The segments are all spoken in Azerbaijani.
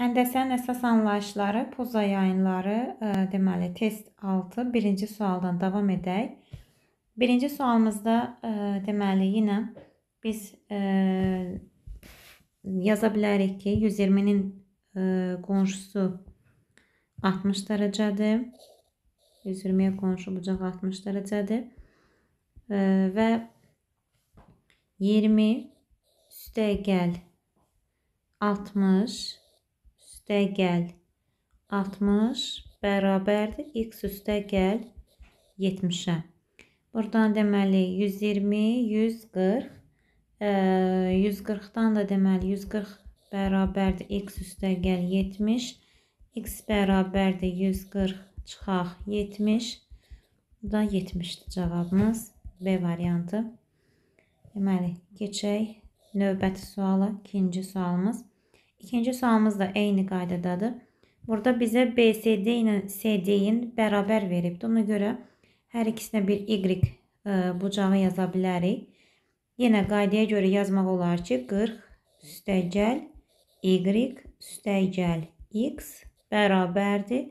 Həndəsənin əsas anlayışları, poza yayınları, ə, e, deməli, test 6, birinci sualdan davam edək. Birinci sualımızda, ə, e, deməli, yenə biz ə, e, yaza bilərik ki, 120-nin qonşusu 60 dərəcədir. 120-yə qonşu bucaq 60 dərəcədir. Və 20 üstə gəl 60 dərəcədir üstə gəl 60 bərabərdir x üstə gəl 70-ə. Buradan deməli 120, 140, e, 140-dan da deməli 140 bərabərdir x üstə gəl 70, x bərabərdir 140 çıxaq 70, bu da 70-dir cavabımız B variantı. Deməli, keçək növbəti suala, ikinci sualımız. İkinci sualımız da eyni qaydadadır. Burada bizə BCD ilə CD-nin bərabər veribdir. Ona görə hər ikisinə bir Y e, bucağı yaza bilərik. Yenə qaydaya görə yazmaq olar ki, 40 üstəgəl Y üstəgəl X bərabərdir.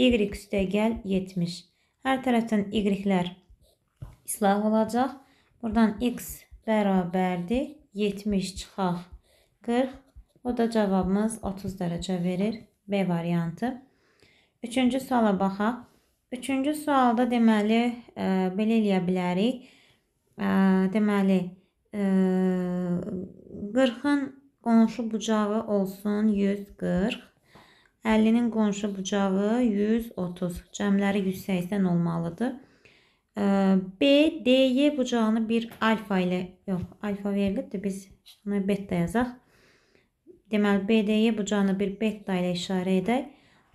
Y üstəgəl 70. Hər tərəfdən Y-lər islah olacaq. Buradan X bərabərdir. 70 çıxaq. 40 Bu da cavabımız 30 dərəcə verir. B variantı. Üçüncü suala baxaq. Üçüncü sualda deməli e, belə eləyə bilərik. E, deməli e, 40-ın qonşu bucağı olsun 140. 50-nin qonşu bucağı 130. Cəmləri 180 olmalıdır. E, B, D, Y e bucağını bir alfa ilə, yox, alfa verilibdir. Biz bunu beta yazaq. Deməli BD-yə bucağını bir beta ilə işarə edək.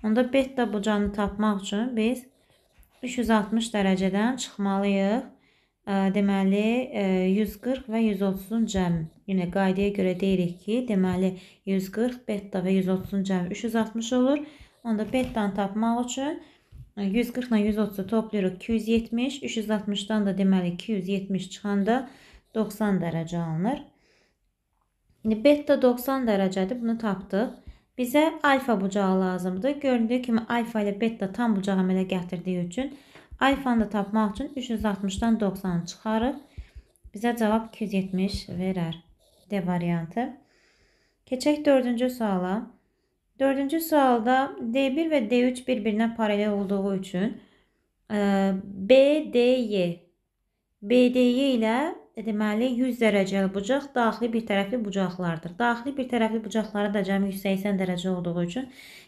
Onda beta bucağını tapmaq üçün biz 360 dərəcədən çıxmalıyıq. Deməli 140 və 130-un cəmi. Yenə qaydaya görə deyirik ki, deməli 140 beta və 130-un cəmi 360 olur. Onda betanı tapmaq üçün 140 ilə 130-u toplayırıq 270, 360-dan da deməli 270 çıxanda 90 dərəcə alınır. İndi beta 90 dərəcədir. Bunu tapdıq. Bizə alfa bucağı lazımdır. Göründüyü kimi alfa ilə beta tam bucaq əmələ gətirdiyi üçün alfanı da tapmaq üçün 360-dan 90-ı çıxarıq. Bizə cavab 270 verər. D variantı. Keçək 4-cü suala. 4-cü sualda D1 və D3 bir-birinə paralel olduğu üçün BDY BDY ilə deməli 100 dərəcəli bucaq daxili bir tərəfli bucaqlardır. Daxili bir tərəfli bucaqları da cəmi 180 dərəcə olduğu üçün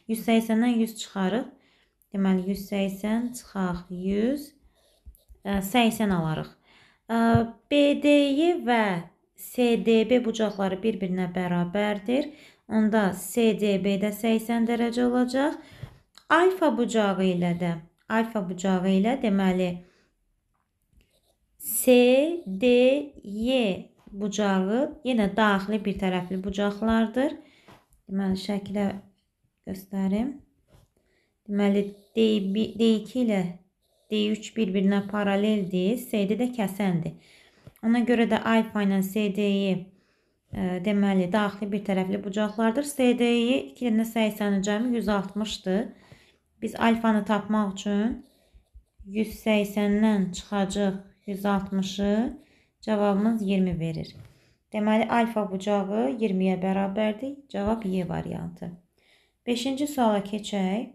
180-dən 100 çıxarıq. Deməli 180 çıxaq 100 80 alarıq. E, BD-yi və CDB bucaqları bir-birinə bərabərdir. Onda CDB-də 80 dərəcə olacaq. Alfa bucağı ilə də alfa bucağı ilə deməli SDY bucağı yenə daxili bir tərəfli bucaqlardır. Deməli şəkilə göstərim. Deməli D2 ilə D3 bir-birinə paraleldir. CD də kəsəndir. Ona görə də alfa ilə CD-yi e, deməli daxili bir tərəfli bucaqlardır. CD-yi 2 dənə 80-in cəmi 160-dır. Biz alfanı tapmaq üçün 180-dən çıxacağıq 160-ı cavabımız 20 verir. Deməli alfa bucağı 20-yə bərabərdir. Cavab Y variantı. 5-ci suala keçək.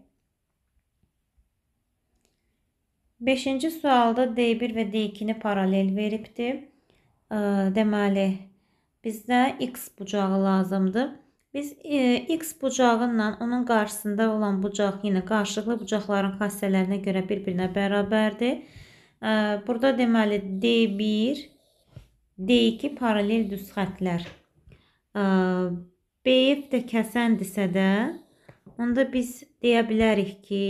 5-ci sualda D1 və D2-ni paralel veribdir. Deməli bizdə x bucağı lazımdır. Biz e, x bucağınla onun qarşısında olan bucaq yenə yəni qarşılıqlı bucaqların xassələrinə görə bir-birinə bərabərdir. Burada deməli D1, D2 paralel düz xətlər. BF də kəsəndirsə də, onda biz deyə bilərik ki,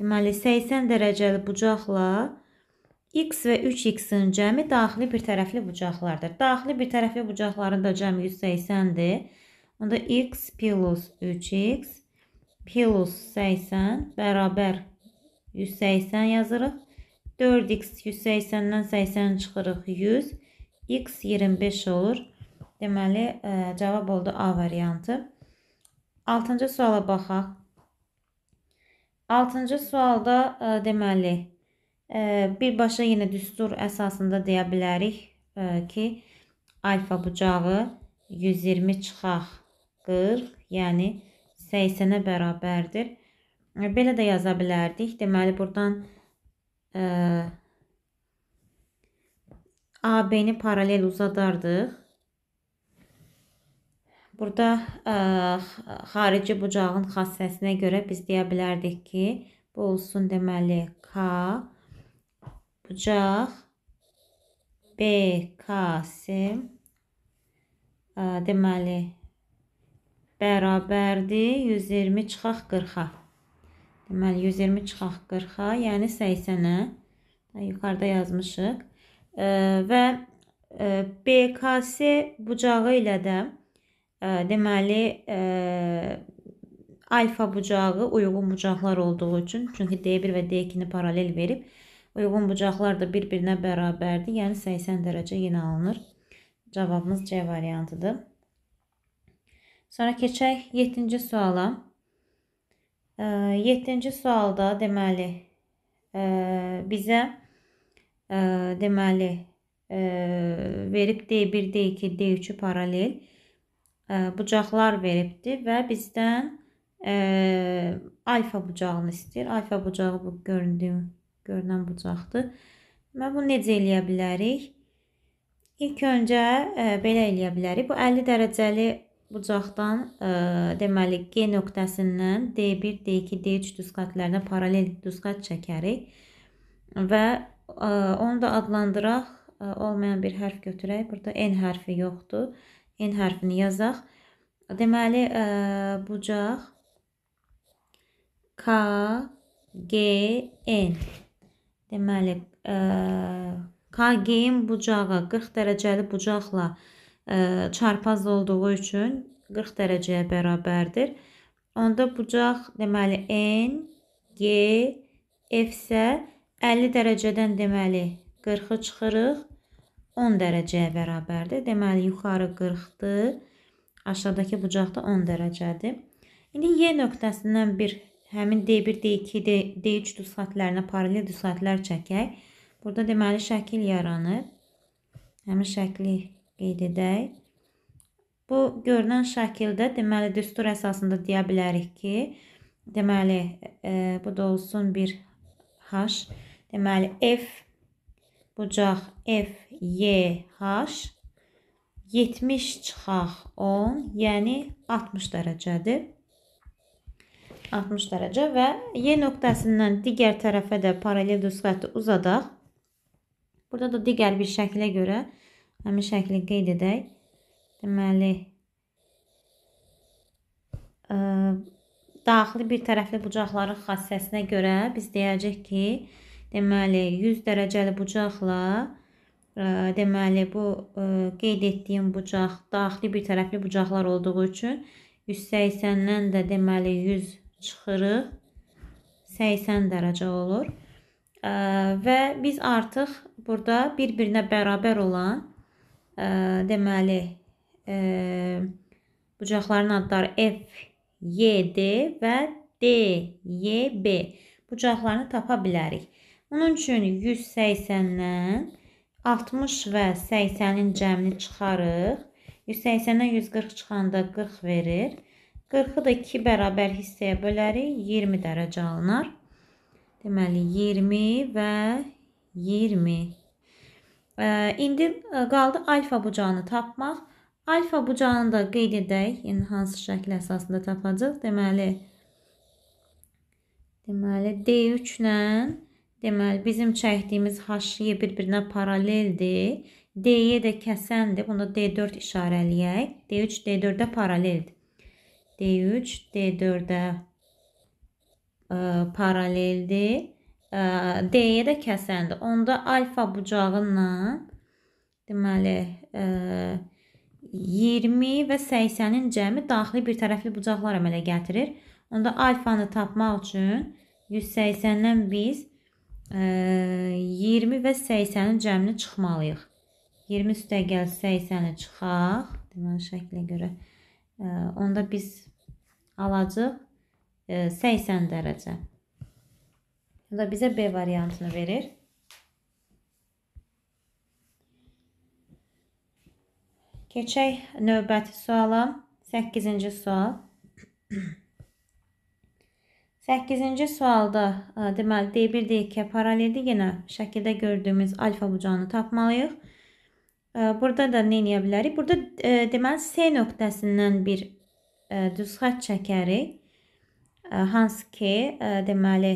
deməli 80 dərəcəli bucaqla x və 3x-in cəmi daxili bir tərəfli bucaqlardır. Daxili bir tərəfli bucaqların da cəmi 180-dir. Onda x plus 3x plus 80 bərabər 180 yazırıq. 4x 180-dən 80 çıxırıq 100. x 25 olur. Deməli, ə, e, cavab oldu A variantı. 6-cı suala baxaq. 6-cı sualda ə, e, deməli, ə, e, birbaşa yenə düstur əsasında deyə bilərik ə, ki, alfa bucağı 120 çıxaq 40, yəni 80-ə bərabərdir. Belə də yaza bilərdik. Deməli, buradan e, AB-ni paralel uzadardıq. Burada ə, xarici bucağın xassəsinə görə biz deyə bilərdik ki, bu olsun deməli K bucaq BKS e, deməli bərabərdir 120 çıxaq 40-a. Deməli 120 çıxaq 40-a, yəni 80-ə. Yuxarıda yazmışıq. E, və e, BKS bucağı ilə də e, deməli e, alfa bucağı uyğun bucaqlar olduğu üçün, çünki D1 və D2-ni paralel verib, uyğun bucaqlar da bir-birinə bərabərdir. Yəni 80 dərəcə yenə alınır. Cavabımız C variantıdır. Sonra keçək 7-ci suala. 7-ci sualda deməli bizə e, deməli verib D1, D2, D3-ü paralel e, bucaqlar veribdi və bizdən e, alfa bucağını istəyir. Alfa bucağı bu göründüyüm, görünən bucaqdır. Mən bunu necə eləyə bilərik? İlk öncə belə eləyə bilərik. Bu 50 dərəcəli bucaqdan ə, e, deməli G nöqtəsindən D1, D2, D3 düzxətlərinə paralel düzxət çəkərik və ə, e, onu da adlandıraq, ə, e, olmayan bir hərf götürək. Burada N hərfi yoxdur. N hərfini yazaq. Deməli ə, bucaq K G N. Deməli ə, KG-in bucağı 40 dərəcəli bucaqla ə, çarpaz olduğu üçün 40 dərəcəyə bərabərdir. Onda bucaq deməli N, G, F isə 50 dərəcədən deməli 40-ı çıxırıq. 10 dərəcəyə bərabərdir. Deməli yuxarı 40-dır. Aşağıdakı bucaq da 10 dərəcədir. İndi Y nöqtəsindən bir həmin D1, D2, D, D3 düzxətlərinə paralel düzxətlər çəkək. Burada deməli şəkil yaranır. Həmin şəkli qeyd edək. Bu görünən şəkildə deməli düstur əsasında deyə bilərik ki, deməli e, bu da olsun bir h. Deməli f bucaq f y h 70 çıxaq 10, yəni 60 dərəcədir. 60 dərəcə və y nöqtəsindən digər tərəfə də paralel düz xətti uzadaq. Burada da digər bir şəklə görə Həmin şəkli qeyd edək. Deməli, ə, e, daxili bir tərəfli bucaqların xassəsinə görə biz deyəcək ki, deməli, 100 dərəcəli bucaqla e, deməli bu e, qeyd etdiyim bucaq daxili bir tərəfli bucaqlar olduğu üçün 180-dən də deməli 100 çıxırıq. 80 dərəcə olur. Və biz artıq burada bir-birinə bərabər olan deməli bucaqların adları F, Y, D və D, Y, B bucaqlarını tapa bilərik. Bunun üçün 180-dən 60 və 80-in cəmini çıxarıq. 180-dən 140 çıxanda 40 verir. 40-ı da 2 bərabər hissəyə bölərik, 20 dərəcə alınar. Deməli 20 və 20. İndi e, qaldı alfa bucağını tapmaq. Alfa bucağını da qeyd edək. Yəni hansı şəkil əsasında tapacağıq? Deməli Deməli D3 ilə deməli bizim çəkdiyimiz H-yə bir-birinə paraleldir. D-yə də kəsəndir. Bunu D4 işarələyək. D3 D4-ə paraleldir. D3 D4-ə e, paraleldir. D-yə də kəsəndir. Onda alfa bucağından deməli e, 20 və 80-in cəmi daxili bir tərəfli bucaqlar əmələ gətirir. Onda alfanı tapmaq üçün 180-dən biz e, 20 və 80-in cəmini çıxmalıyıq. 20 üstəgəl 80-i çıxaq. Deməli şəklə görə. E, onda biz alacaq 80 e, dərəcə. Bu da bize B variantını verir. Keçək növbəti suala. 8-ci sual. 8-ci sualda e, deməli D1, D2 paraleldir yenə şəkildə gördüyümüz alfa bucağını tapmalıyıq. E, burada da nə eləyə bilərik? Burada e, deməli S nöqtəsindən bir düz xətt çəkərik. Hansı ki, deməli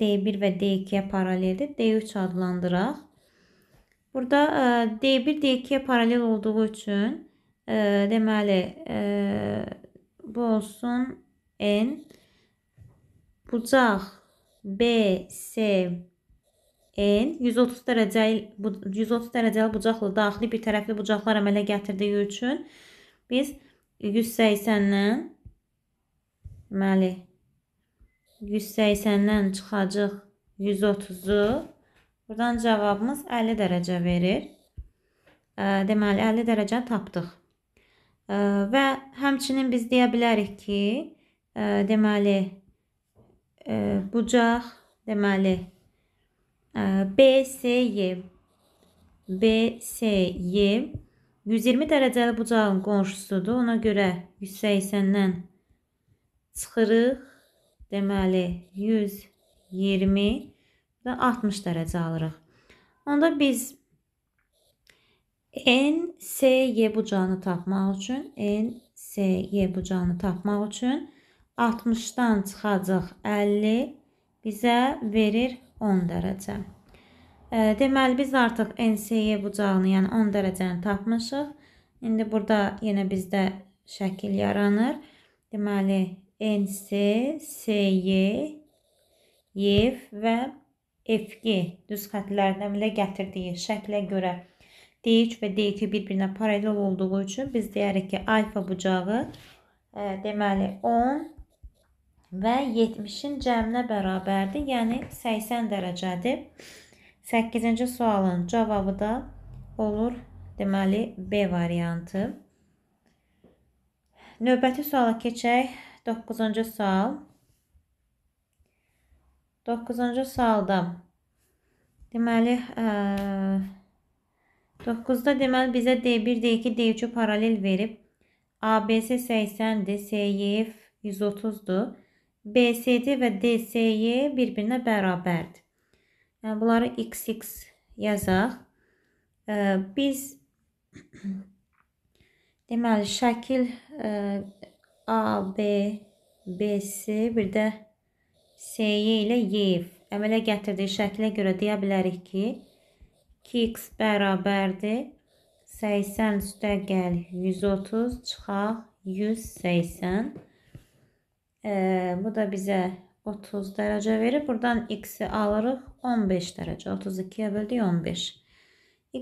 D1 və D2-yə paraleldir. D3 adlandıraq. Burada D1 D2-yə paralel olduğu üçün deməli bu olsun N bucaq BC N 130 dərəcəli 130 dərəcəli bucaqla daxili bir tərəfli bucaqlar əmələ gətirdiyi üçün biz 180-dən deməli 180-dən çıxacaq 130-u. Buradan cavabımız 50 dərəcə verir. Deməli, 50 dərəcə tapdıq. Və həmçinin biz deyə bilərik ki, deməli, bucaq, deməli, BSY, BSY 120 dərəcəli bucağın qonşusudur. Ona görə 180-dən çıxırıq Deməli 120 və 60 dərəcə alırıq. Onda biz N, S, Y bucağını tapmaq üçün N, S, Y bucağını tapmaq üçün 60-dan çıxacaq 50 bizə verir 10 dərəcə. E, deməli biz artıq N, S, Y bucağını, yəni 10 dərəcəni tapmışıq. İndi burada yenə bizdə şəkil yaranır. Deməli NS, SY, YF və FG düz xətlərdən ilə gətirdiyi şəklə görə D3 və D2 bir-birinə paralel olduğu üçün biz deyərik ki, alfa bucağı ə, e, deməli 10 və 70-in cəminə bərabərdir, yəni 80 dərəcədir. 8-ci sualın cavabı da olur, deməli B variantı. Növbəti suala keçək. 9-cu sual. 9-cu sualda deməli ə, e, 9-da deməli bizə D1, D2, D3 paralel verib. ABC 80-dir, SYF 130-dur. BCD və DCY bir-birinə bərabərdir. Yəni bunları XX yazaq. Ə, e, biz deməli şəkil ə, A, B, BC, bir də SY ilə YF əmələ gətirdiyi şəklə görə deyə bilərik ki, 2x bərabərdir 80 üstə gəl 130 çıxaq 180. E, bu da bizə 30 dərəcə verir. Buradan x-i alırıq 15 dərəcə. 32-yə böldük 15.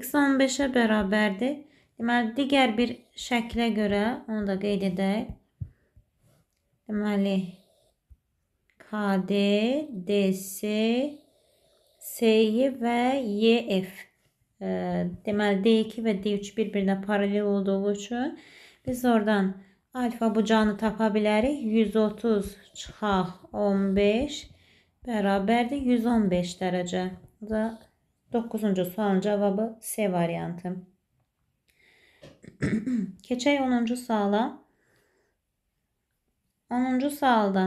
x 15-ə bərabərdir. Deməli digər bir şəklə görə onu da qeyd edək. Deməli KD, DC, SY və YF. Deməli D2 və D3 bir-birinə paralel olduğu üçün biz oradan alfa bucağını tapa bilərik. 130 çıxaq 15 bərabərdir 115 dərəcə. Bu da 9-cu sualın cavabı C variantı. Keçək 10-cu suala. 10-cu sualda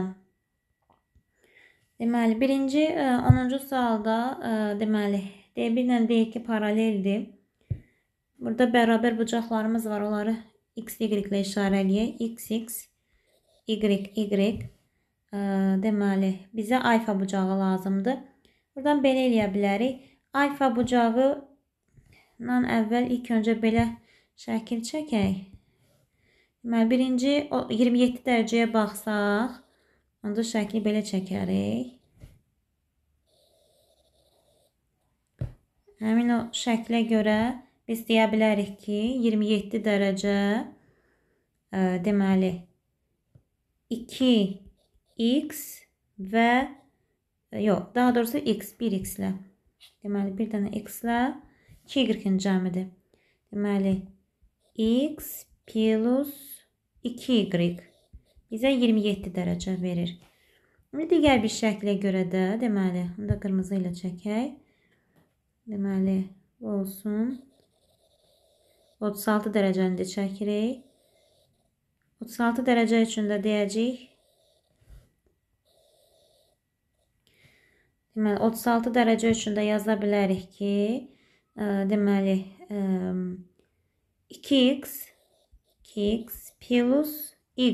deməli birinci 10-cu e, sualda e, deməli D birlə D2 paraleldir. Burada bərabər bucaqlarımız var. Onları x, y ilə işarələyək. x, x, y, y. E, deməli, bizə alfa bucağı lazımdır. Buradan belə eləyə bilərik. Alfa bucağı ilə əvvəl ilk öncə belə şəkil çəkək. Deməli, birinci 27 dərəcəyə baxsaq, onda şəkli belə çəkərik. Həmin o şəklə görə biz deyə bilərik ki, 27 dərəcə ə, deməli 2x və yox, daha doğrusu x 1x ilə. Deməli, bir dənə x ilə 2y-in cəmidir. Deməli, x plus 2y bizə 27 dərəcə verir. İndi digər bir şəklə görə də, deməli, bunu da qırmızı ilə çəkək. Deməli, bu olsun. 36 dərəcəni də çəkirik. 36 dərəcə üçün də deyəcəyik. Deməli, 36 dərəcə üçün də yaza bilərik ki, ə, e, deməli, ə, 2x, 2x plus y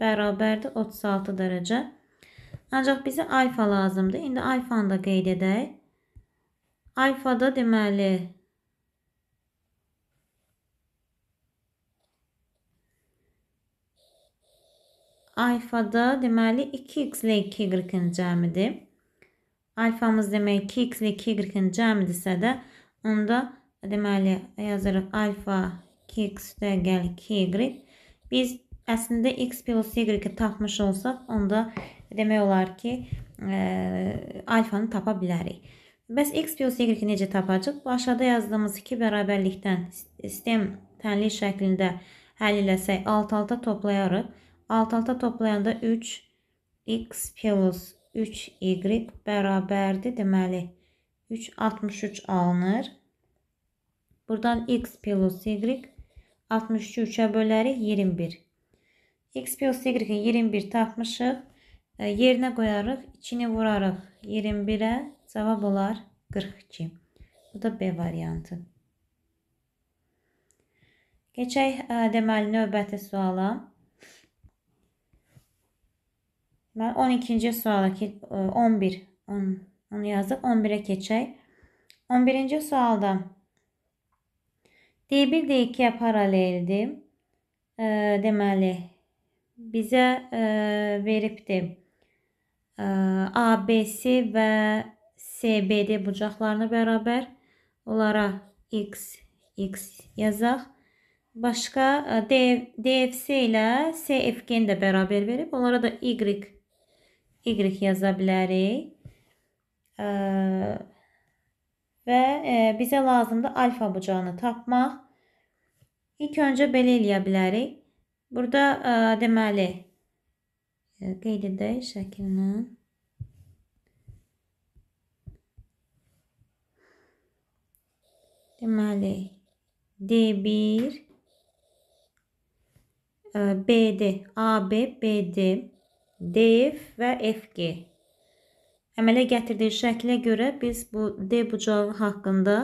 bərabərdir 36 dərəcə. Ancaq bizə alfa lazımdır. İndi alfanı da qeyd edək. Alfada deməli alfada demeli 2x ilə 2 y cəmidir. Alfamız demək 2x ilə 2 y cəmidirsə də onda demeli yazırıq alfa 2x üstə gəl 2y Biz əslində x plus y-i tapmış olsaq, onda demək olar ki, ə, e, alfanı tapa bilərik. Bəs x plus y-i necə tapacaq? Bu aşağıda yazdığımız iki bərabərlikdən sistem tənlik şəklində həll eləsək, alt-alta toplayarıq. Alt-alta toplayanda 3 x plus 3 y bərabərdir. Deməli, 3 63 alınır. Buradan x plus y 62 3'e bölərik 21. X plus Y-i 21 tapmışıq. E, yerinə qoyarıq. 2-ni vurarıq 21-ə. Cavab olar 42. Bu da B variantı. Geçək e, deməli növbəti suala. Mən 12-ci suala ki 11 10 onu yazdıq. 11-ə keçək. 11-ci sualda D1 D2-yə paraleldir. E, deməli bizə e, veribdir. E, ABC və CBD bucaqlarına bərabər onlara x x yazaq. Başqa e, D, DFC ilə CFG-ni də bərabər verib onlara da y y yaza bilərik. Ə, Ve e, bize lazımdır alfa bucağını tapmaq. İlk önce belə eləyə bilərik. Burada ə, e, deməli qeyd e, edək şəkilini. Deməli D1 BD AB BD DF ve FG Əmələ gətirdiyi şəklə görə biz bu D bucağı haqqında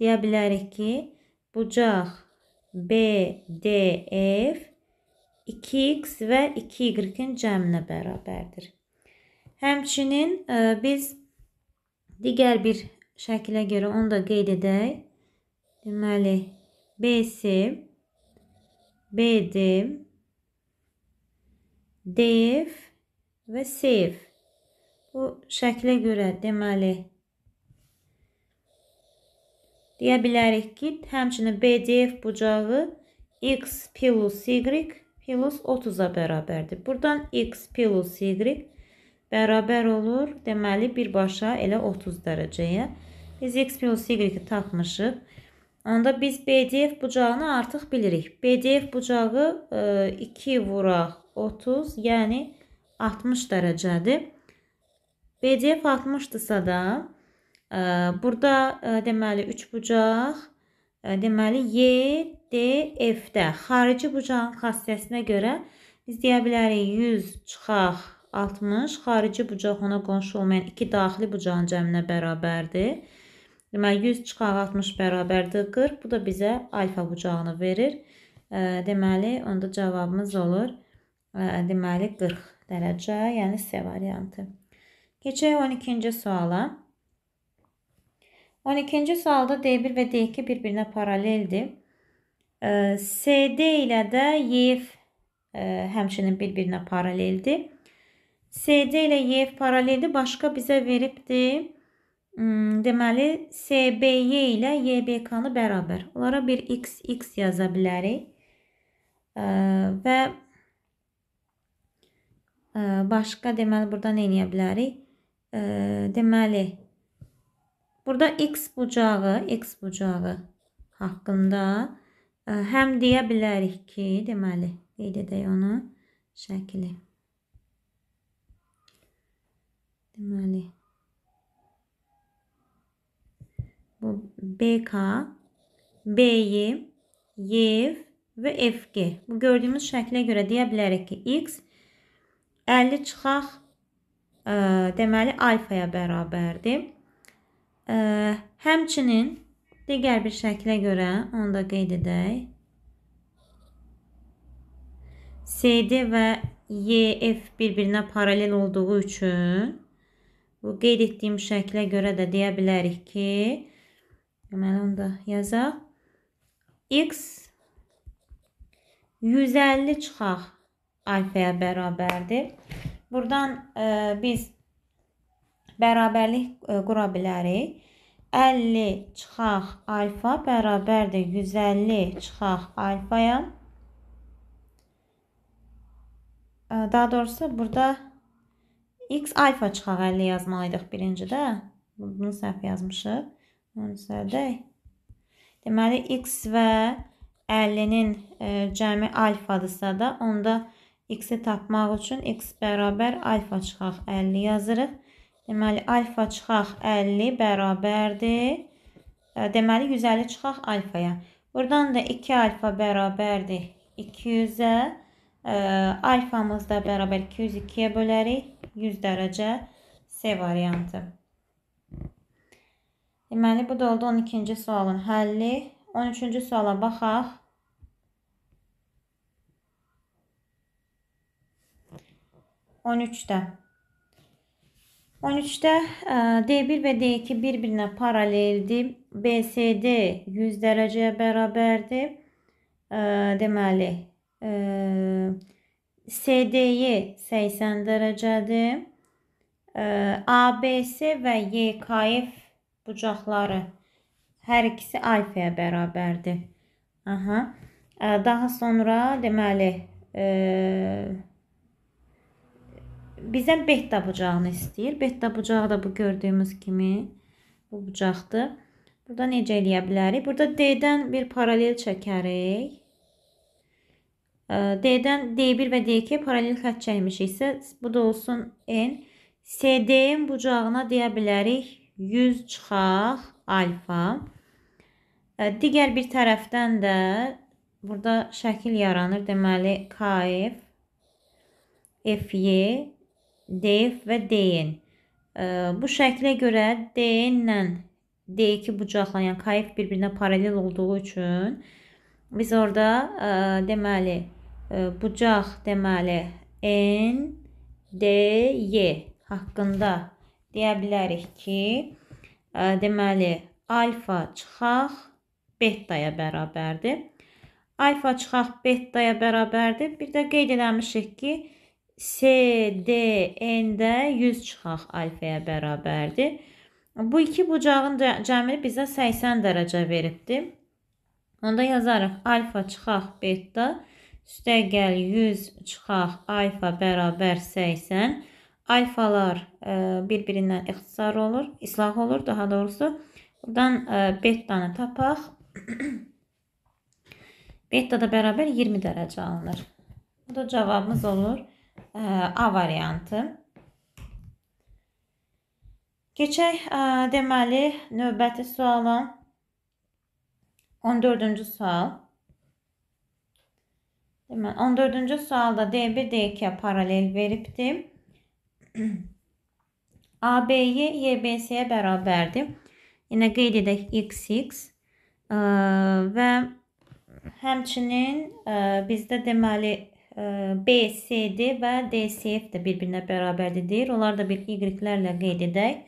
deyə bilərik ki, bucaq BDF 2x və 2y-in cəminə bərabərdir. Həmçinin ə, e, biz digər bir şəkilə görə onu da qeyd edək. Deməli, BC, BD, DF və SF Bu şəklə görə deməli deyə bilərik ki, həmçinin BDF bucağı x plus y plus 30-a bərabərdir. Buradan x plus y bərabər olur. Deməli, birbaşa elə 30 dərəcəyə. Biz x plus y-i tapmışıq. Onda biz BDF bucağını artıq bilirik. BDF bucağı 2 e, vuraq 30, yəni 60 dərəcədir. BCF 60-dırsa da ə, e, burada ə, e, deməli 3 bucaq, ə, e, deməli YDF-də xarici bucağın xassəsinə görə biz deyə bilərik 100 çıxaq 60, xarici bucaq ona qonşu olmayan 2 daxili bucağın cəminə bərabərdir. Deməli 100 çıxaq 60 bərabərdir 40. Bu da bizə alfa bucağını verir. Ə, deməli onda cavabımız olur ə, deməli 40 dərəcə, yəni C variantı. Keçək 12-ci suala. 12-ci sualda D1 və D2 bir-birinə paraleldir. SD e, hmm, ilə də YF həmçinin bir-birinə paraleldir. SD ilə YF paraleldir. Başqa bizə veribdir. Deməli, SBY ilə YBK-nı bərabər. Onlara bir XX yaza bilərik. Və e, başqa deməli, burada nə edə bilərik? deməli burada x bucağı, x bucağı haqqında e, həm deyə bilərik ki, deməli qeyd edək onu şəkli. Deməli bu BK, BY, YV və FG. Bu gördüyümüz şəklə görə deyə bilərik ki, x 50 çıxaq, deməli alfaya bərabərdir. Həmçinin digər bir şəklə görə onu da qeyd edək. CD və YF e, bir-birinə paralel olduğu üçün bu qeyd etdiyim şəklə görə də deyə bilərik ki, deməli onu da yazaq. X 150 çıxaq alfaya bərabərdir. Buradan e, biz bərabərlik e, qura bilərik. 50 çıxaq alfa bərabərdir 150 çıxaq alfaya. E, daha doğrusu burada x alfa çıxaq 50 yazmalıydıq birincidə. Bunu səhv yazmışıq. Onu düzəldək. Deməli x və 50-nin e, cəmi alfadırsa da onda X-i tapmaq üçün X bərabər alfa çıxaq 50 yazırıq. Deməli, alfa çıxaq 50 bərabərdir. E, deməli, 150 çıxaq alfaya. Buradan da 2 alfa bərabərdir 200-ə. E, alfamız da bərabər 202-yə bölərik. 100 dərəcə C variantı. Deməli, bu da oldu 12-ci sualın həlli. 13-cü suala baxaq. 13-də. 13-də D1 və D2 bir-birinə paraleldir. BCD 100 dərəcəyə bərabərdir. E, deməli, CD-yi e, 80 dərəcədir. E, ABC və YKF bucaqları hər ikisi alfaya bərabərdir. Aha. Daha sonra deməli, eee bizdən betta bucağını istəyir. Betta bucağı da bu gördüyümüz kimi bu bucaqdır. Burada necə eləyə bilərik? Burada D-dən bir paralel çəkərik. D-dən D1 və D2 paralel xətt çəkmişiksə, bu da olsun N. CD-nin bucağına deyə bilərik 100 çıxaq alfa. Digər bir tərəfdən də burada şəkil yaranır. Deməli, KF, FY deyif və deyin. Bu şəklə görə deyinlə D2 bucaqlayan yəni kayif bir-birinə paralel olduğu üçün biz orada ə, e, deməli ə, e, bucaq deməli N D Y haqqında deyə bilərik ki, ə, e, deməli alfa çıxaq betaya bərabərdir. Alfa çıxaq betaya bərabərdir. Bir də qeyd eləmişik ki, SDN-də e, 100 çıxaq alfaya bərabərdir. Bu iki bucağın cəmi bizə 80 dərəcə veribdir. Onda yazarıq alfa çıxaq beta, üstə gəl 100 çıxaq alfa bərabər 80. Alfalar e, bir-birindən ixtisar olur, islah olur daha doğrusu. Buradan e, betanı tapaq. beta da bərabər 20 dərəcə alınır. Bu da cavabımız olur. A variantı. Keçək e, deməli növbəti suala. 14-cü sual. Deməli 14-cü sualda D1, D2 paralel veribdir. AB-yi YBC-yə bərabərdir. Yenə qeyd edək x x və həmçinin e, bizdə deməli BCD və DCF də bir-birinə bərabərdir deyir. Onlar da bir y-lərlə qeyd edək.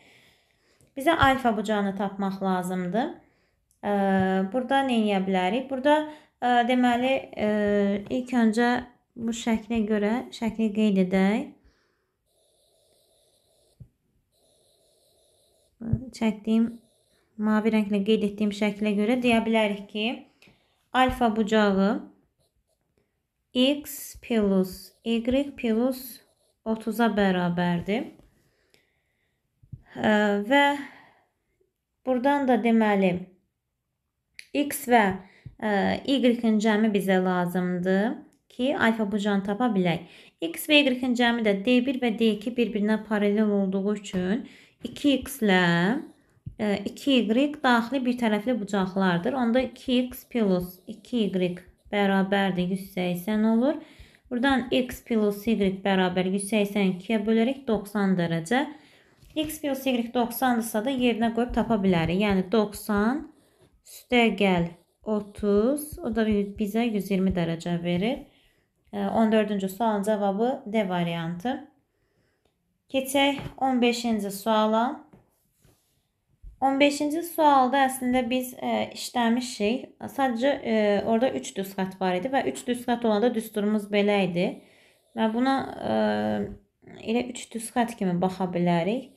Bizə alfa bucağını tapmaq lazımdır. Burada nə edə bilərik? Burada deməli ilk öncə bu şəklə görə şəkli qeyd edək. Çəkdiyim mavi rənglə qeyd etdiyim şəklə görə deyə bilərik ki, alfa bucağı x plus y plus 30-a bərabərdir. Hə, və buradan da deməli x və hə, y-in cəmi bizə lazımdır ki, alfabucanı tapa bilək. x və y-in cəmi də d1 və d2 bir-birinə paralel olduğu üçün 2x ilə 2y hə, daxili bir tərəfli bucaqlardır. Onda 2x plus 2y bərabərdir 180 olur. Buradan x plus y bərabər 182-yə bölərək 90 dərəcə. x plus y 90-dırsa da yerinə qoyub tapa bilərik. Yəni 90 üstə gəl 30, o da bizə 120 dərəcə verir. 14-cü sualın cavabı D variantı. Keçək 15-ci suala. 15-ci sualda əslində biz e, işləmişik. Sadəcə e, orada 3 düsqat var idi və 3 düsqat olanda düsturumuz belə idi. Və buna e, elə 3 düsqat kimi baxa bilərik.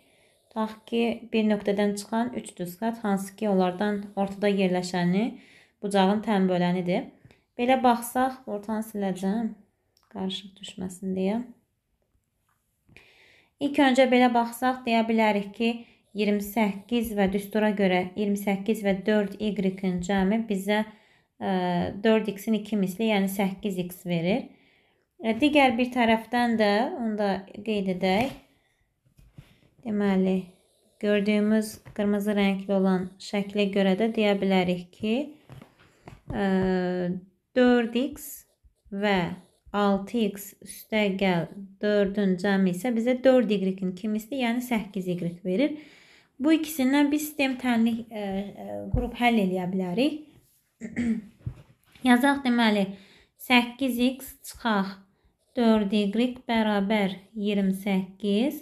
Tutaq ki, bir nöqtədən çıxan 3 düsqat hansı ki, onlardan ortada yerləşəni bucağın tən bölənidir. Belə baxsaq, ortanı siləcəm qarışıq düşməsin deyə. İlk öncə belə baxsaq deyə bilərik ki, 28 və düstura görə 28 və 4y-in cəmi bizə 4x-in e, 2 misli, yəni 8x verir. E, digər bir tərəfdən də, onu da qeyd edək. Deməli, gördüyümüz qırmızı rəngli olan şəklə görə də deyə bilərik ki, 4x e, və 6x üstə gəl 4-ün cəmi isə bizə 4y-in 2 misli, yəni 8y verir. Bu ikisindən biz sistem tənlik e, e, qrup həll edə bilərik. Yazaq deməli 8x çıxaq 4y bərabər 28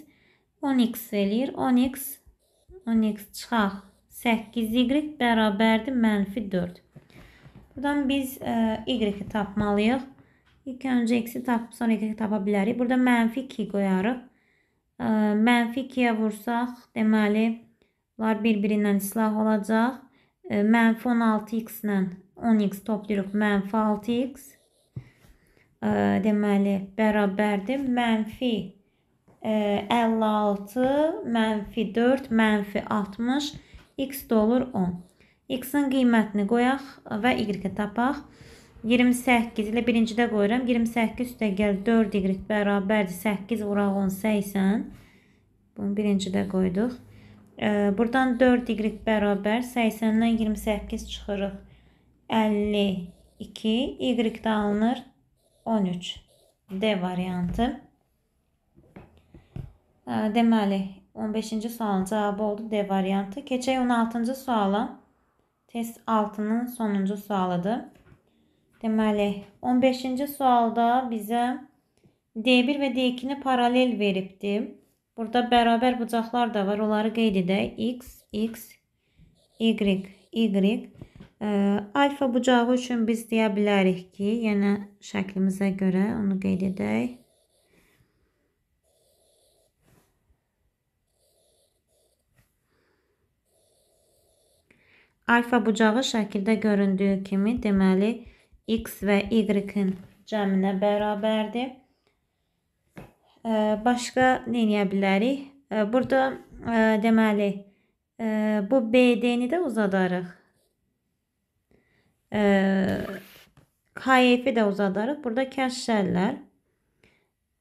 10x eləyir. 10x 10x çıxaq 8y bərabərdir mənfi 4. Buradan biz e, y-i tapmalıyıq. İlk öncə x-i tapıb sonra y-i tapa bilərik. Burada mənfi 2 qoyarıq. E, mənfi 2-yə vursaq deməli Bunlar bir-birindən islah olacaq. E, mənfi 16x ilə 10x toplayırıq. Mənfi 6x. E, deməli, bərabərdir. Mənfi 56, e, mənfi 4, mənfi 60. X də olur 10. X-in qiymətini qoyaq və Y-i tapaq. 28 ilə birincidə qoyuram. 28 üstəgəl 4 y bərabərdir. 8 vuraq 10, 80. Bunu birincidə qoyduq. Ee, buradan 4y beraber 80-dən 28 çıxırıq. 52 y də alınır 13. D variantı. Ee, demeli 15-ci sualın cevabı oldu D variantı. Keçək 16-cı suala. Test 6 sonuncu sualıdır. demeli 15-ci sualda bize D1 ve d 2 paralel veribdi. Burada bərabər bucaqlar da var. Onları qeyd edək. X, X, Y, Y. E, alfa bucağı üçün biz deyə bilərik ki, yəni şəklimizə görə onu qeyd edək. Alfa bucağı şəkildə göründüyü kimi, deməli, x və y-in cəminə bərabərdir başqa nə eləyə bilərik? Burada e, deməli e, bu BD-ni də uzadarıq. KF-i də uzadarıq. Burada kəşşərlər.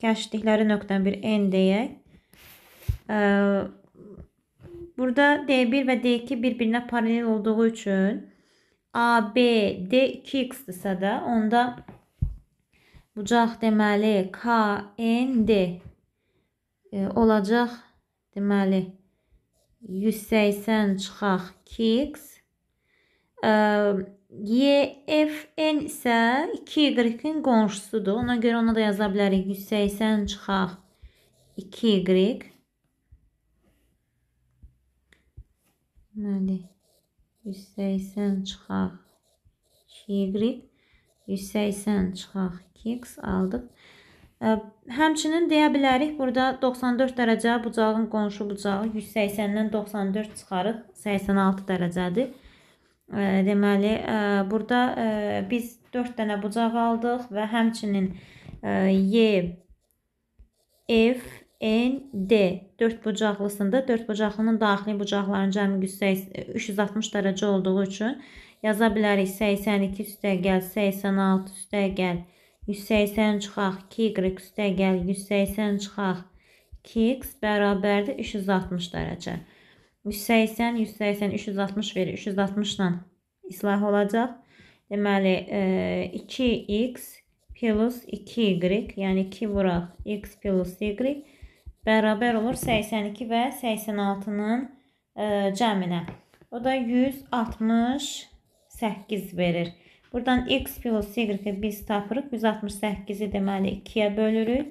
Kəşdikləri nöqtən bir N deyək. Burada D1 və D2 bir-birinə paralel olduğu üçün AB D2X-dirsə də onda bucaq deməli K, N, D e, olacaq deməli 180 çıxaq Kx. E, Y, F, N isə 2Y-in qonşusudur. Ona görə ona da yaza bilərik 180 çıxaq 2Y. Deməli 180 çıxaq 2y, 180 çıxaq x aldıq. Həmçinin deyə bilərik, burada 94 dərəcə bucağın qonşu bucağı 180-dən 94 çıxarıq, 86 dərəcədir. Deməli, e, burada e, biz 4 dənə bucaq aldıq və həmçinin e, Y, F, N, D 4 bucaqlısında 4 bucaqlının daxili bucaqların cəmi 360 dərəcə olduğu üçün yaza bilərik 82 üstə gəl, 86 üstə gəl, 180 çıxaq. 2y üstəgəl 180 çıxaq. 2x bərabərdir 360 dərəcə. 180, 180, 360 verir. 360 ilə islah olacaq. Deməli, 2x e, plus 2y, yəni 2 vuraq x plus y bərabər olur 82 və 86-nın e, cəminə. O da 168 verir. Buradan x plus y biz tapırıq. 168-i deməli 2-yə bölürük.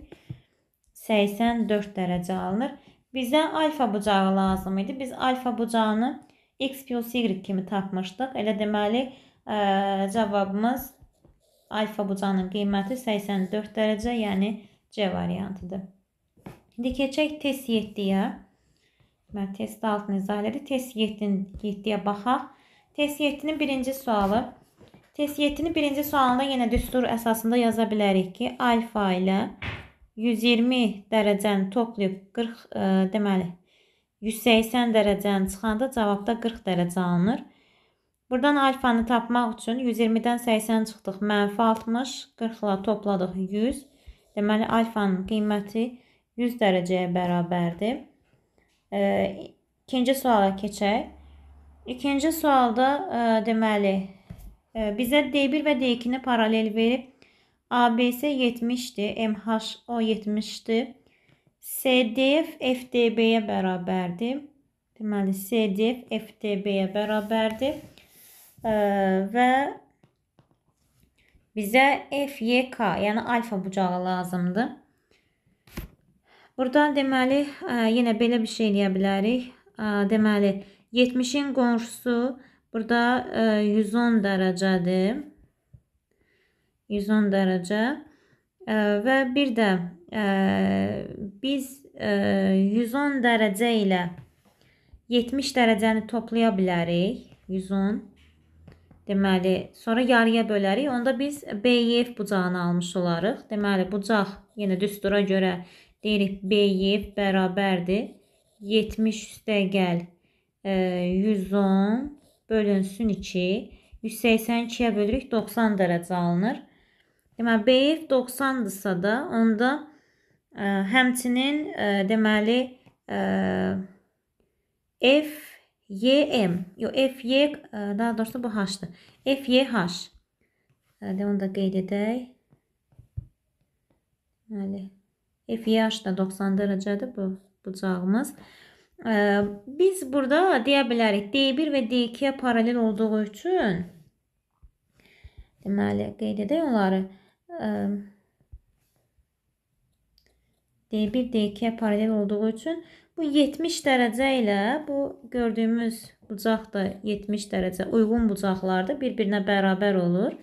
84 dərəcə alınır. Bizə alfa bucağı lazım idi. Biz alfa bucağını x plus y kimi tapmışdıq. Elə deməli ə, e, cavabımız alfa bucağının qiyməti 84 dərəcə, yəni C variantıdır. İndi keçək test 7-yə. Mən test altını izah elədi. Test 7-nin 7-yə baxaq. Test 7-nin birinci sualı Tesiyyətini birinci sualında yenə düstur əsasında yaza bilərik ki, alfa ilə 120 dərəcəni toplayıb 40 e, deməli 180 dərəcəni çıxanda cavabda 40 dərəcə alınır. Buradan alfanı tapmaq üçün 120-dən 80 çıxdıq, mənfi 60, 40 ilə topladıq 100. Deməli, alfanın qiyməti 100 dərəcəyə bərabərdir. E, ikinci suala keçək. İkinci sualda e, deməli, Bizə D1 və D2-ni paralel verib. ABS 70-dir, MH o 70-dir. SDF FDB-yə bərabərdir. Deməli SDF FDB-yə bərabərdir. Və bizə FYK, yəni alfa bucağı lazımdır. Buradan deməli e, yenə belə bir şey eləyə bilərik. E, deməli 70-in qonşusu Burada 110 e, dərəcədir. 110 dərəcə. E, və bir də e, biz 110 dərəcə ilə 70 dərəcəni toplaya bilərik. 110. Deməli, sonra yarıya bölərik. Onda biz BYF bucağını almış olarıq. Deməli, bucaq yenə düstura görə deyirik BYF bərabərdir. 70 üstə gəl 110 bölünsün 2. 182-yə bölürük 90 dərəcə alınır. Deməli BF 90-dırsa da onda ə, e, həmçinin ə, e, deməli ə, e, F YM, yox FY daha doğrusu bu H-dır. FYH. Hadi onu da qeyd edək. Deməli FYH da 90 dərəcədir bu bucağımız biz burada deyə bilərik D1 və D2-yə paralel olduğu üçün deməli qeyd edək onları. D1, e, D2-yə paralel olduğu üçün bu 70 dərəcə ilə bu gördüyümüz bucaq da 70 dərəcə uyğun bucaqlarda bir-birinə bərabər olur.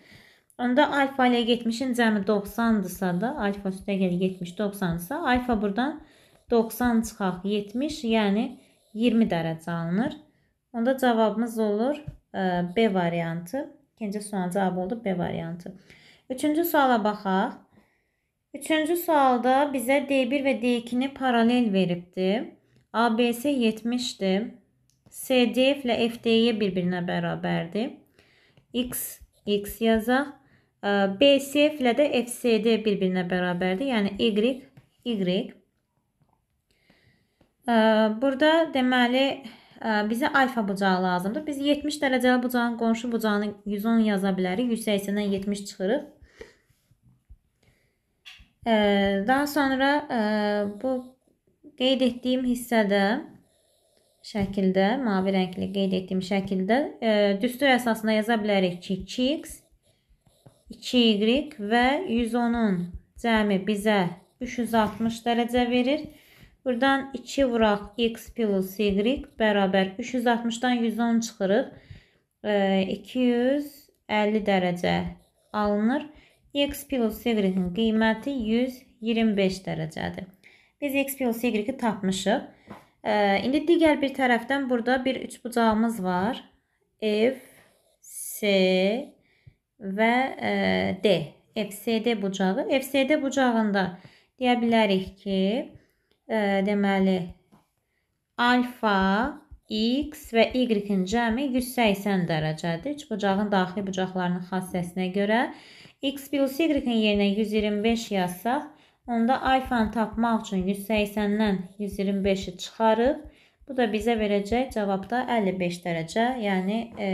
Onda alfa ilə 70-in cəmi 90-dırsa da, alfa üstə gəlir 70-90-dırsa, alfa buradan 90 çıxaq 70, yəni 20 dərəcə alınır. Onda cavabımız olur e, B variantı. İkinci sualın cavabı oldu B variantı. Üçüncü suala baxaq. Üçüncü sualda bizə D1 və D2-ni paralel veribdir. ABC 70-dir. CDF ilə FD-yə bir-birinə bərabərdir. X, X yazaq. E, BCF ilə də FCD bir-birinə bərabərdir. Yəni Y, Y. Burada deməli e, bizə alfa bucağı lazımdır. Biz 70 dərəcəli bucağın qonşu bucağını 110 yaza bilərik. 180-dən 70 çıxırıq. Daha sonra e, bu qeyd etdiyim hissədə şəkildə, mavi rəngli qeyd etdiyim şəkildə e, düstur əsasında yaza bilərik ki, 2x, 2y və 110-un cəmi bizə 360 dərəcə verir. Buradan 2 vuraq x plus y bərabər 360-dan 110 çıxırıq. E, 250 dərəcə alınır. x plus y-in qiyməti 125 dərəcədir. Biz x plus y-i tapmışıq. E, indi digər bir tərəfdən burada bir üç bucağımız var. F, S və e, D. FSD bucağı. FSD bucağında deyə bilərik ki, deməli alfa x və y-in cəmi 180 dərəcədir. Üçbucağın daxili bucaqlarının xassəsinə görə x plus y-in yerinə 125 yazsaq, onda alfanı tapmaq üçün 180-dən 125-i çıxarıb, bu da bizə verəcək cavabda 55 dərəcə, yəni e,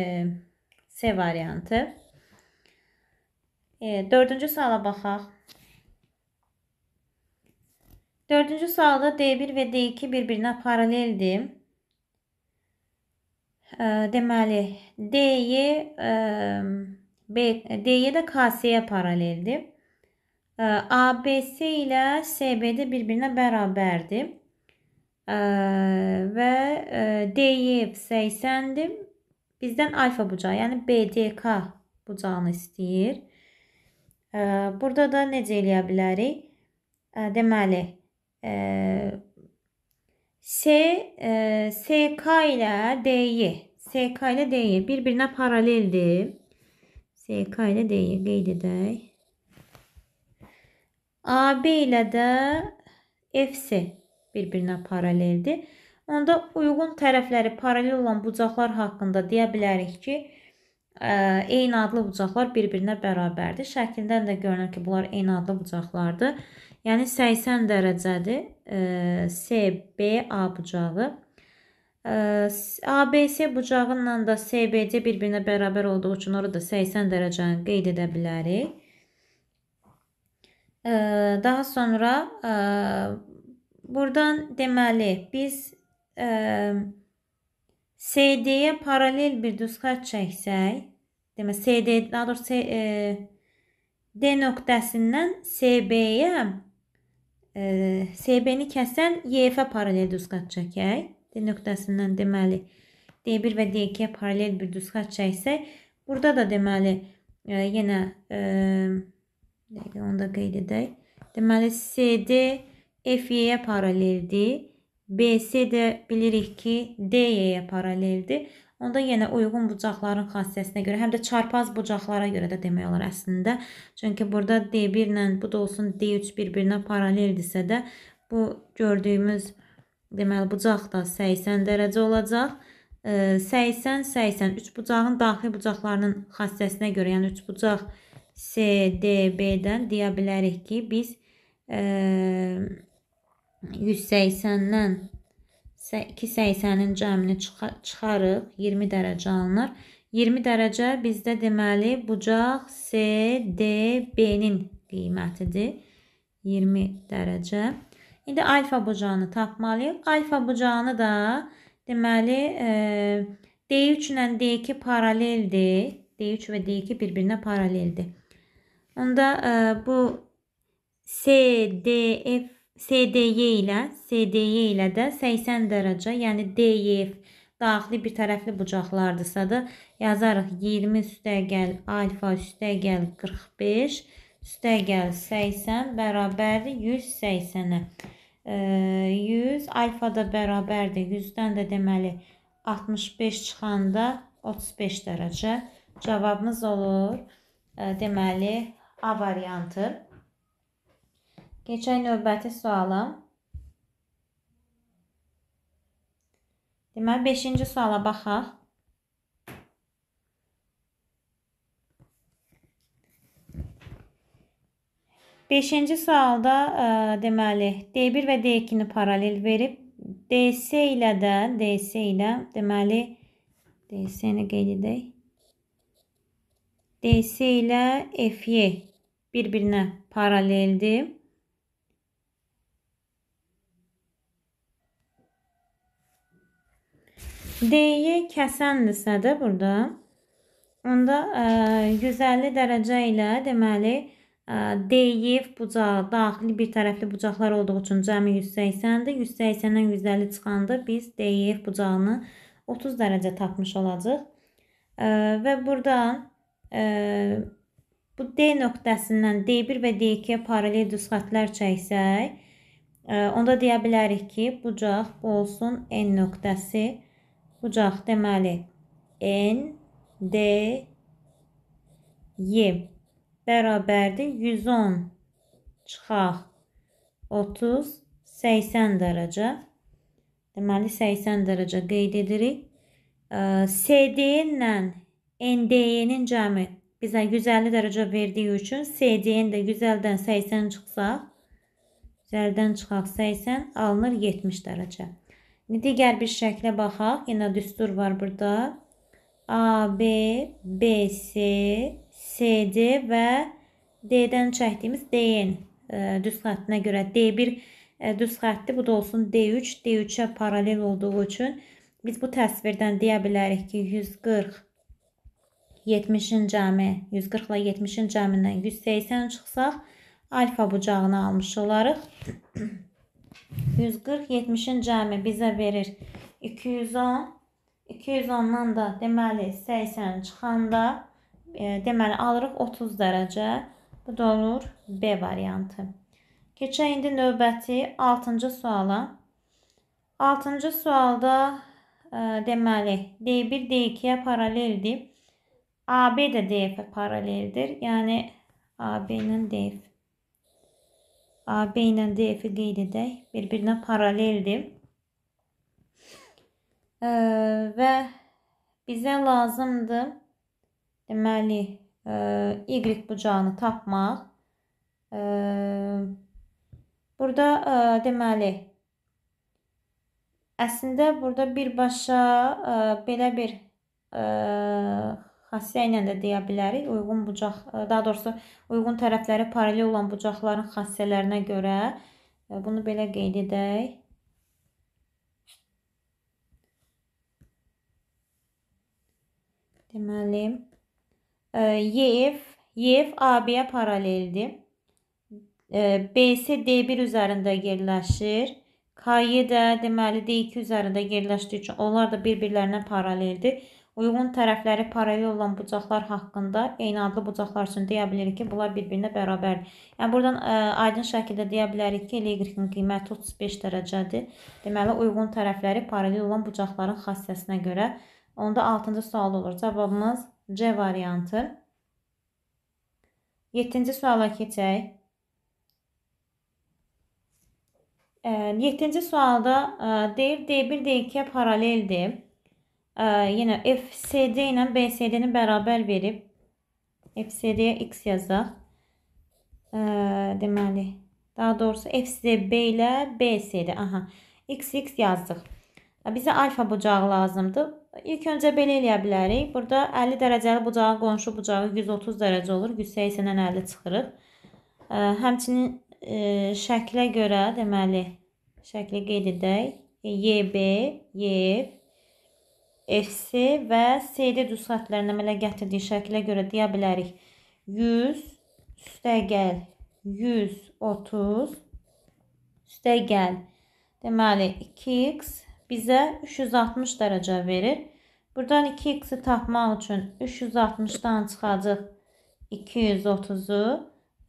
C variantı. E, dördüncü suala baxaq. Dördüncü sırada D1 ve D2 birbirine paraleldi. Ee, demeli D'ye e, D'ye de KS'ye paraleldi. Ee, ABS ile SB'de birbirine beraberdi. Ee, ve e, DY 80'di. Bizden alfa bucağı yani BDK bucağını istəyir. Burada da ne eləyə demeli S e, SK ile DY SK ile DY bir-birinə paraleldir. SK ilə DY qeyd edək. AB ilə də FC bir-birinə paraleldir. Onda uyğun tərəfləri paralel olan bucaqlar haqqında deyə bilərik ki, ə, e, eyni adlı bucaqlar bir-birinə bərabərdir. Şəkildən də görünür ki, bunlar eyni adlı bucaqlardır. Yəni 80 dərəcədir. E, SBA bucağı. E, ABC bucağınla da SBC bir-birinə bərabər olduğu üçün orada 80 dərəcəni qeyd edə bilərik. E, daha sonra buradan deməli biz CD-yə paralel bir düz xətt çəksək, demə CD daha doğrusu e, D nöqtəsindən CB-yə SB-ni kəsən YF paralel duzqat çəkək. D nöqtəsindən deməli D1 və D2 paralel bir duzqat çəksək, burada da deməli e, yenə e, dəqiqə onu da qeyd edək. Deməli CD FY-yə paraleldir. BC də bilirik ki, DY-yə paraleldir. Onda yenə uyğun bucaqların xassəsinə görə, həm də çarpaz bucaqlara görə də demək olar əslində. Çünki burada D1 ilə bu da olsun D3 bir-birinə paraleldirsə də bu gördüyümüz deməli bucaq da 80 dərəcə olacaq. 80 80 üç bucağın daxili bucaqlarının xassəsinə görə, yəni üç bucaq CDB-dən deyə bilərik ki, biz 180-dən 280-in cəmini çıxarıq, 20 dərəcə alınır. 20 dərəcə bizdə deməli bucaq CDB-nin qiymətidir. 20 dərəcə. İndi alfa bucağını tapmalıyıq. Alfa bucağını da deməli e, D3 ilə D2 paraleldir. D3 və D2 bir-birinə paraleldir. Onda e, bu CDF SDY ilə SDY ilə də 80 dərəcə, yəni DYF e, daxili bir tərəfli bucaqlardırsa da yazarıq 20 üstəgəl alfa üstəgəl 45 üstəgəl 80 bərabərdir 180-ə. E, 100 alfa da bərabərdir 100-dən də deməli 65 çıxanda 35 dərəcə cavabımız olur. E, deməli A variantı. Keçək növbəti suala. Deməli 5-ci suala baxaq. Beşinci sualda ə, e, deməli D1 və D2-ni paralel verib DC ilə də DC ilə deməli DC-ni qeyd edək. DC ilə FY bir-birinə paraleldir. D-yi kəsəndirsə də burada onda e, ə, 150 dərəcə ilə deməli e, D-yi bucağı daxili bir tərəfli bucaqlar olduğu üçün cəmi 180-dir. 180-dən 150 çıxanda biz D-yi bucağını 30 dərəcə tapmış olacağıq. Ə, e, və buradan ə, bu D nöqtəsindən D1 və D2-yə paralel düz xətlər çəksək, ə, onda deyə bilərik ki, bucaq bu olsun N nöqtəsi bucaq deməli n d y bərabərdir 110 çıxaq 30 80 dərəcə deməli 80 dərəcə qeyd edirik SDN-lə NDY-nin cəmi bizə 150 dərəcə verdiyi üçün SDN də 100-dən 80 çıxsaq 100-dən çıxaq 80 alınır 70 dərəcə İndi digər bir şəklə baxaq. Yenə düstur var burada. A, B, BC, CD və D-dən çəkdiyimiz D-nin e, düz xəttinə görə D1 e, düz xətti bu da olsun D3, D3-ə paralel olduğu üçün biz bu təsvirdən deyə bilərik ki, 140 70-in cəmi 140 ilə 70-in cəmindən 180 çıxsaq alfa bucağını almış olarıq. 140 70-in cəmi bizə verir 210. 210-dan da deməli 80 çıxanda e, deməli alırıq 30 dərəcə. Bu da olur B variantı. Keçək indi növbəti 6-cı suala. 6-cı sualda e, deməli D1 D2-yə paraleldir. AB də DF-ə paraleldir. Yəni AB-nin DF AB ilə DF-i qeyd edək. Bir-birinə paraleldir. E, və bizə lazımdır deməli e, Y bucağını tapmaq. E, burada e, deməli əslində burada birbaşa e, belə bir e, xassiyə ilə də deyə bilərik. Uyğun bucaq, e, daha doğrusu uyğun tərəfləri paralel olan bucaqların xassələrinə görə e, bunu belə qeyd edək. Deməli, e, YF, YF AB-yə paraleldir. BC D1 üzərində yerləşir. KY də deməli D2 üzərində yerləşdiyi üçün onlar da bir-birlərinə paraleldir. Uyğun tərəfləri paralel olan bucaqlar haqqında eyni adlı bucaqlar üçün deyə bilirik ki, bunlar bir-birinə bərabərdir. Yəni buradan ə, e, aydın şəkildə deyə bilərik ki, L-in qiyməti 35 dərəcədir. Deməli, uyğun tərəfləri paralel olan bucaqların xassəsinə görə. Onda 6-cı sual olur. Cavabımız C variantı. 7-ci suala keçək. 7-ci e, sualda e, deyir D1 D2-yə paraleldir yenə FCD ilə BCD-ni bərabər verib FCD-yə x yazaq. Deməli, daha doğrusu FCB ilə BCD. Aha, x-x yazdıq. Bizə alfa bucağı lazımdır. İlk öncə belə eləyə bilərik. Burada 50 dərəcəli bucağı, qonşu bucağı 130 dərəcə olur. 180-dən 50 çıxırıq. Həmçinin e, şəklə görə, deməli, şəkli qeyd edək. E, YB, YF, FC və CD düz xətlərini əmələ gətirdiyi şəkilə görə deyə bilərik. 100 üstəgəl 130 üstəgəl deməli 2x bizə 360 dərəcə verir. Buradan 2x-i tapmaq üçün 360-dan çıxacaq 230-u.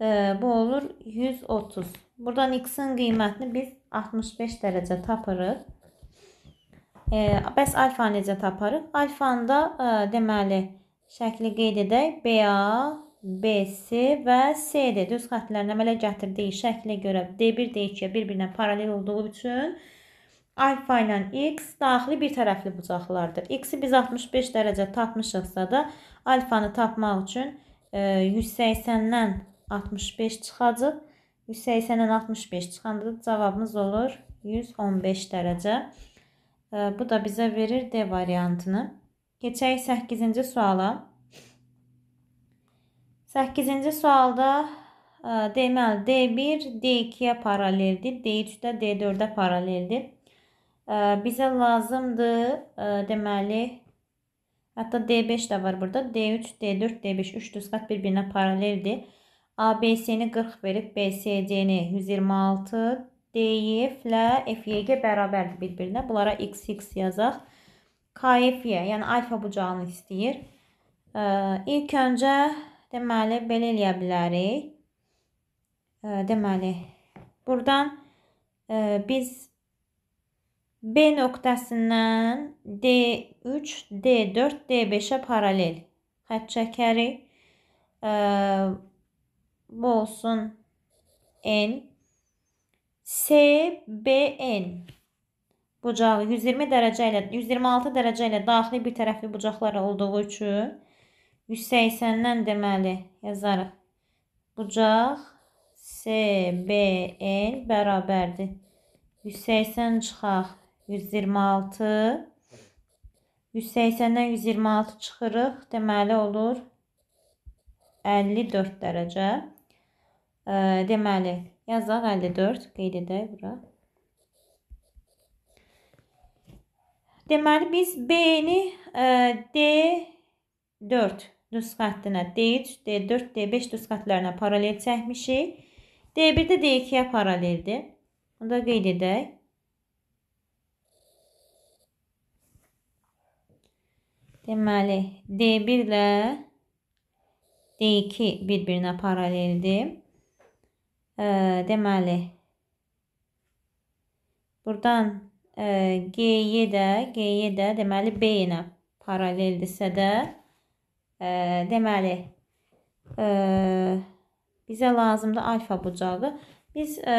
E, bu olur 130. Buradan x-in qiymətini biz 65 dərəcə tapırıq. E, bəs alfanı necə taparıq? Alfanda e, deməli şəkli qeyd edək. BA, BC və CD düz xətlərini əmələ gətirdiyi şəklə görə D1, D2-yə bir-birinə paralel olduğu üçün alfa ilə x daxili bir tərəfli bucaqlardır. X-i biz 65 dərəcə tapmışıqsa da alfanı tapmaq üçün e, 180-dən 65 çıxacaq. 180-dən 65 çıxanda cavabımız olur 115 dərəcə. Bu da bize verir D variantını. Keçək 8-ci suala. 8-ci sualda e, deməli D1 D2-yə paraleldir, D3 də D4-ə paraleldir. E, bizə lazımdır e, deməli hətta D5 də var burada. D3, D4, D5 3 düzqat bir-birinə paraleldir. ABC-ni 40 verib BCD-ni 126, DYF-lə FY-yə bərabərdir bir-birinə. Bunlara XX yazaq. KFY, yəni alfa bucağını istəyir. Ə, ilk öncə deməli belə eləyə bilərik. Ə, deməli burdan ə, biz B nöqtəsindən D3, D4, D5-ə paralel xətt çəkərik. Bu olsun N SBN bucağı 120 dərəcə ilə 126 dərəcə ilə daxili bir tərəfli bucaqları olduğu üçün 180-dən deməli yazarıq. Bucaq SBN bərabərdir. 180 çıxaq 126 180-dən 126 çıxırıq, deməli olur 54 dərəcə. Deməli Yazaq 54 qeyd edək bura. Deməli biz B-ni D4 düz xəttinə D3, D4, D5 düz xəttlərinə paralel çəkmişik. D1 də D2-yə paraleldir. Bunu da qeyd edək. Deməli D1 ilə D2 bir-birinə paraleldir ə, eh, deməli burdan G-yə eh, də G-yə də deməli B ilə paraleldirsə də ə, deməli eh, ə, bizə lazımdır alfa bucağı. Biz ə,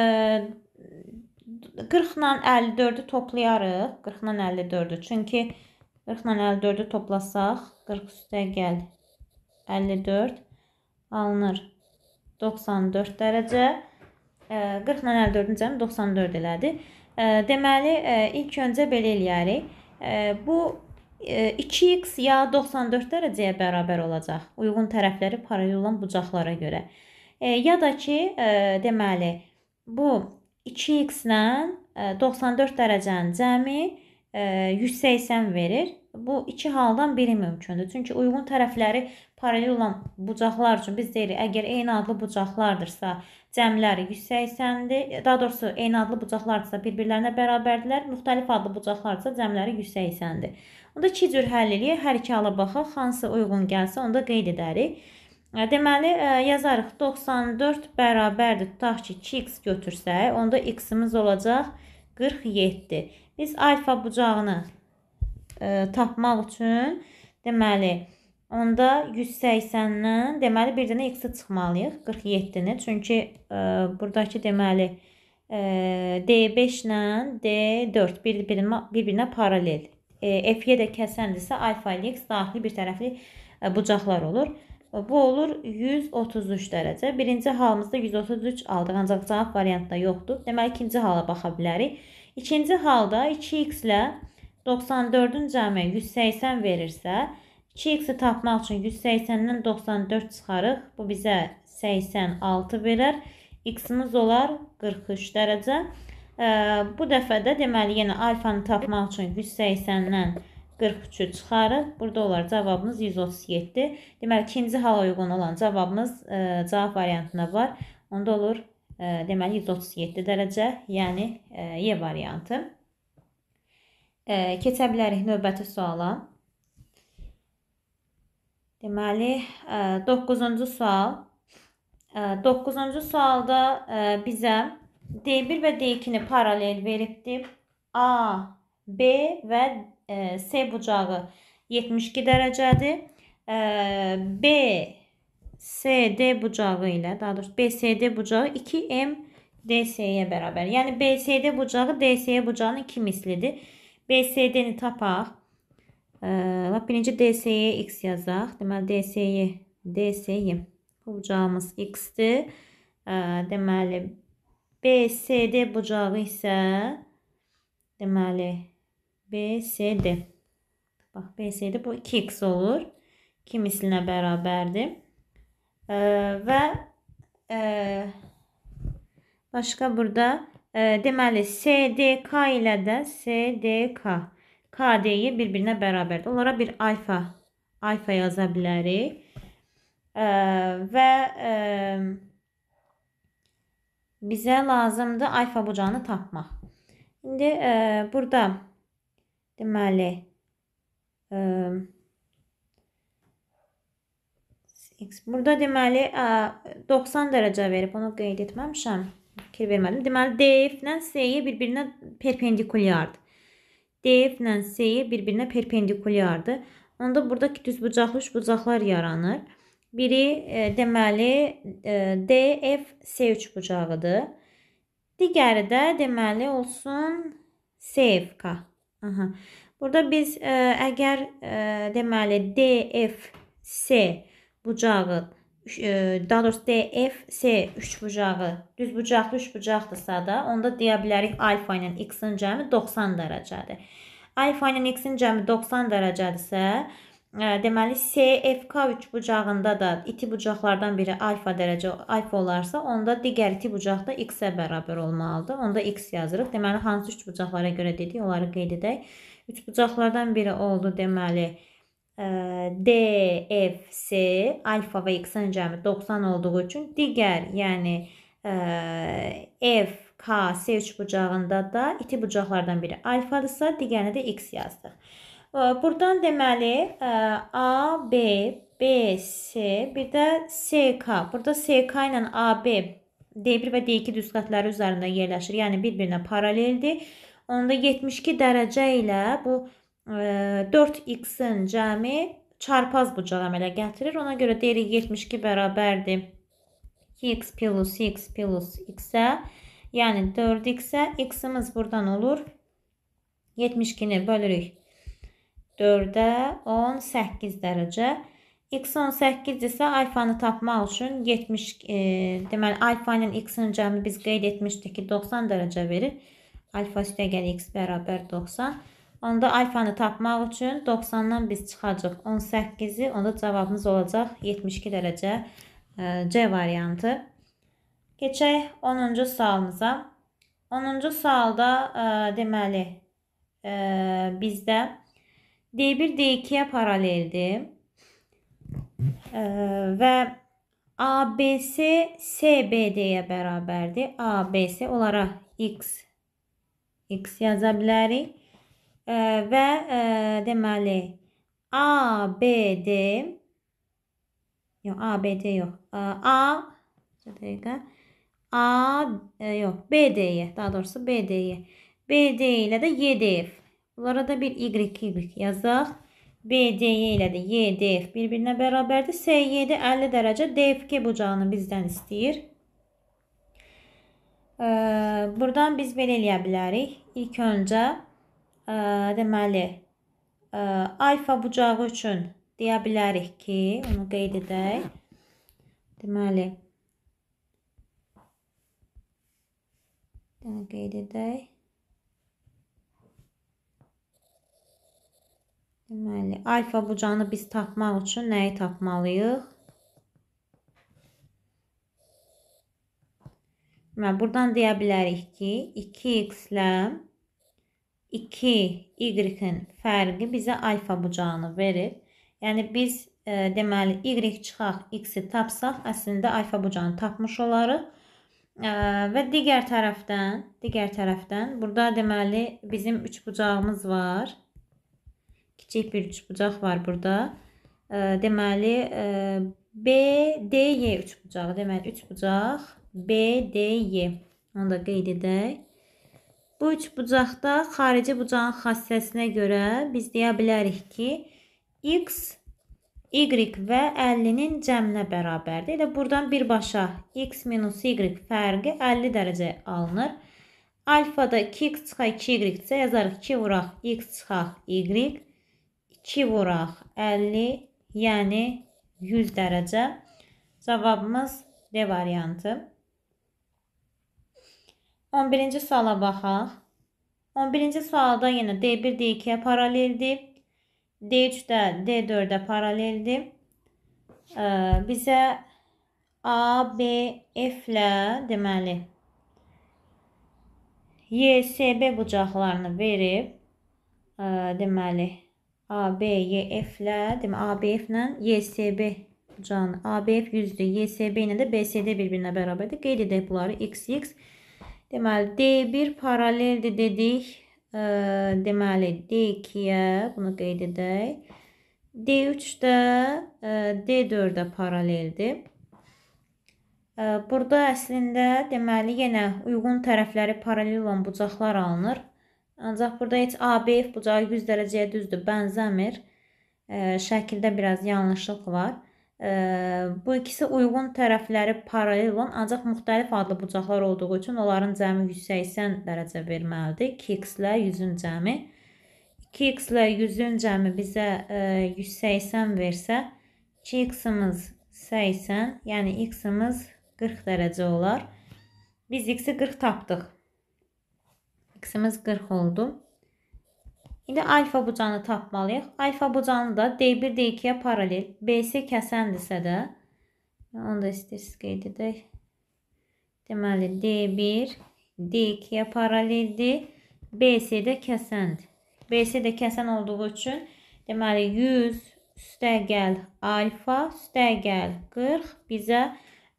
40 ilə 54-ü toplayarıq. 40 ilə 54-ü. Çünki 40 ilə 54-ü toplasaq 40 üstə gəl 54 alınır 94 dərəcə. 40-la 54-ün cəmi 94 elədi. Deməli, e, ilk öncə belə eləyərik. Bu 2x e, ya 94 dərəcəyə bərabər olacaq. Uyğun tərəfləri paralel olan bucaqlara görə. E, ya da ki, deməli, bu 2x-lə 94 dərəcənin cəmi 180 verir. Bu iki haldan biri mümkündür. Çünki uyğun tərəfləri paralel olan bucaqlar üçün biz deyirik, əgər eyni adlı bucaqlardırsa, cəmləri 180-dir. Daha doğrusu eyni adlı bucaqlardırsa bir-birlərinə bərabərdirlər, müxtəlif adlı bucaqlardırsa cəmləri 180-dir. Onda iki cür həll eləyək. Hər iki hala baxaq, hansı uyğun gəlsə, onda qeyd edərik. E, deməli, e, yazarıq 94 bərabərdir. Tutaq ki, 2x götürsək, onda x-imiz olacaq 47. Biz alfa bucağını e, tapmaq üçün deməli onda 180-dən deməli bir dənə x-i çıxmalıyıq 47-ni. Çünki e, burdakı deməli e, D5 ilə D4 bir-birinə bir-birinə paralel. E, F-yə də kəsəndirsə alfa ilə x daxili bir tərəfli e, bucaqlar olur. E, bu olur 133 dərəcə. Birinci halımızda 133 aldıq, ancaq cavab variantında yoxdur. Deməli ikinci hala baxa bilərik. İkinci halda 2x ilə 94-ün cəmi 180 verirsə, 2x-i tapmaq üçün 180-dən 94 çıxarıq. Bu bizə 86 verər. X-imiz olar 43 dərəcə. Bu dəfə də deməli yenə alfanı tapmaq üçün 180-dən 43-ü çıxarıq. Burada olar cavabımız 137. Deməli ikinci hala uyğun olan cavabımız e, cavab variantına var. Onda olur e, deməli 137 dərəcə, yəni e, Y variantı. E, keçə bilərik növbəti suala. Deməli, 9-cu e, sual. 9-cu e, sualda e, bizə D1 və D2-ni paralel veribdir. A, B və C bucağı 72 dərəcədir. B, C, D bucağı ilə, daha doğrusu B, C, D bucağı 2M, D, C-yə bərabər. Yəni, B, C, D bucağı D, C bucağının 2 mislidir. BCD-ni tapaq. Bax, birinci DC-yə x yazaq. Deməli, DC-yə, DC-yə bucağımız x-dir. Deməli, BCD bucağı isə, deməli, BCD. Bax, BCD bu 2x olur. 2 mislinə bərabərdir. Və başqa burada E, ee, deməli SDK ilə də SDK KD'yi yi bir-birinə bərabərdir. Onlara bir alfa alfa yaza bilərik. Ee, e, və e, bizə lazımdır alfa bucağını tapmaq. İndi e, burada deməli e, burada deməli 90 e, dərəcə verib onu qeyd etməmişəm. fikir vermədim. Deməli DF ilə SY bir-birinə perpendikulyardır. DF ilə SY bir-birinə perpendikulyardır. Onda buradakı düzbucaqlı üçbucaqlar yaranır. Biri e, deməli e, e DFC üçbucağıdır. Digəri də deməli olsun CFK. Aha. Burada biz ə, e, əgər ə, e, deməli DFC bucağı E, daha doğrusu DFS üçbucağı düzbucaqlı üçbucaqdırsa da, onda deyə bilərik alfa ilə x-in cəmi 90 dərəcədir. Alfa ilə x-in cəmi 90 dərəcədirsə, e, deməli CFK üçbucağında da iti bucaqlardan biri alfa dərəcə alfa olarsa, onda digər iti bucaq da x-ə bərabər olmalıdır. Onda x yazırıq. Deməli hansı üçbucaqlara görə dedik, onları qeyd edək. Üçbucaqlardan biri oldu deməli D, F, S, alfa və x-in cəmi 90 olduğu üçün digər, yəni e, F, K, S3 bucağında da iti bucaqlardan biri alfadırsa, digərinə də x yazdıq. E, buradan deməli e, A, B, B, S, bir də S, K. Burada S, K ilə A, B D1 və D2 düz xətləri üzərində yerləşir. Yəni bir-birinə paraleldir. Onda 72 dərəcə ilə bu 4x-in cəmi çarpaz bu cələmələ gətirir. Ona görə deyirik 72 bərabərdir 2x plus x plus x-ə. Yəni 4x-ə x-imiz buradan olur. 72-ni bölürük 4-ə 18 dərəcə. X 18 isə alfanı tapmaq üçün 70 e, deməli alfanın x-in cəmi biz qeyd etmişdik ki 90 dərəcə verir. Alfa üstə gəlir x bərabər 90. Onda alfanı tapmaq üçün 90-dan biz çıxacaq 18-i. Onda cavabımız olacaq 72 dərəcə e, C variantı. Keçək 10-cu sualımıza. 10-cu sualda ə, e, deməli ə, e, bizdə D1 D2-yə paraleldir. Ə, və ABC CBD-yə bərabərdir. ABC onlara x x yaza bilərik və e, deməli ABD yox ABD yox A dəqiqə A yox BD-yə e, daha doğrusu BD-yə BD ilə də YDF bunlara da bir Y Y yazaq BD-yə ilə də YDF bir-birinə bərabərdir SY-də 50 dərəcə DFG bucağını bizdən istəyir Buradan biz belə eləyə bilərik. İlk öncə deməli, alfa bucağı üçün deyə bilərik ki, onu qeyd edək. Deməli, yəni qeyd edək. Deməli, alfa bucağını biz tapmaq üçün nəyi tapmalıyıq? Deməli, buradan deyə bilərik ki, 2x-lə 2 y-in fərqi bizə alfa bucağını verir. Yəni biz e, deməli y çıxaq, x-i tapsaq, əslində alfa bucağını tapmış olarıq. E, və digər tərəfdən, digər tərəfdən burada deməli bizim 3 bucağımız var. Kiçik bir 3 bucaq var burada. E, deməli e, B, D, Y 3 bucağı, deməli 3 bucaq B, D, Y. Onu da qeyd edək. Bu üç bucaqda xarici bucağın xassəsinə görə biz deyə bilərik ki, x, y və 50-nin cəminə bərabərdir. Elə buradan birbaşa x minus y fərqi 50 dərəcə alınır. Alfada 2x çıxa 2y isə yazarıq 2 vuraq x çıxaq y, 2 vuraq 50, yəni 100 dərəcə. Cavabımız D variantı. 11-ci suala baxaq. 11-ci sualda yenə D1 D2-yə paraleldir. D3 də D4-ə paraleldir. Bizə A, B, F-lə deməli YSB bucaqlarını verib deməli ABYF ilə, demə ABF ilə YSB bucağını, ABF 100-dür, YSB ilə də BCD bir-birinə bərabərdir. Qeyd edək bunları XX Deməli D1 paraleldir dedik. Deməli D2-yə bunu qeyd edək. D3 də D4-ə paraleldir. Burada əslində deməli yenə uyğun tərəfləri paralel olan bucaqlar alınır. Ancaq burada heç ABF bucağı 100 dərəcəyə düzdür, bənzəmir. Şəkildə biraz yanlışlıq var. Bu ikisi uyğun tərəfləri paralel olan, ancaq müxtəlif adlı bucaqlar olduğu üçün onların cəmi 180 dərəcə verməlidir. 2x-lə 100-ün cəmi. 2x-lə 100-ün cəmi bizə 180 versə, 2x-imiz 80, yəni x-imiz 40 dərəcə olar. Biz x-i 40 tapdıq. x-imiz 40 oldu. İndi alfa bucanı tapmalıyıq. Alfa bucanı da D1, D2-yə paralel. BC kəsəndirsə də, onu da istəyirsiniz qeyd edək. Deməli, D1, D2-yə paraleldir. BC də kəsəndir. BC də kəsən olduğu üçün, deməli, 100 üstə gəl alfa, üstə gəl 40 bizə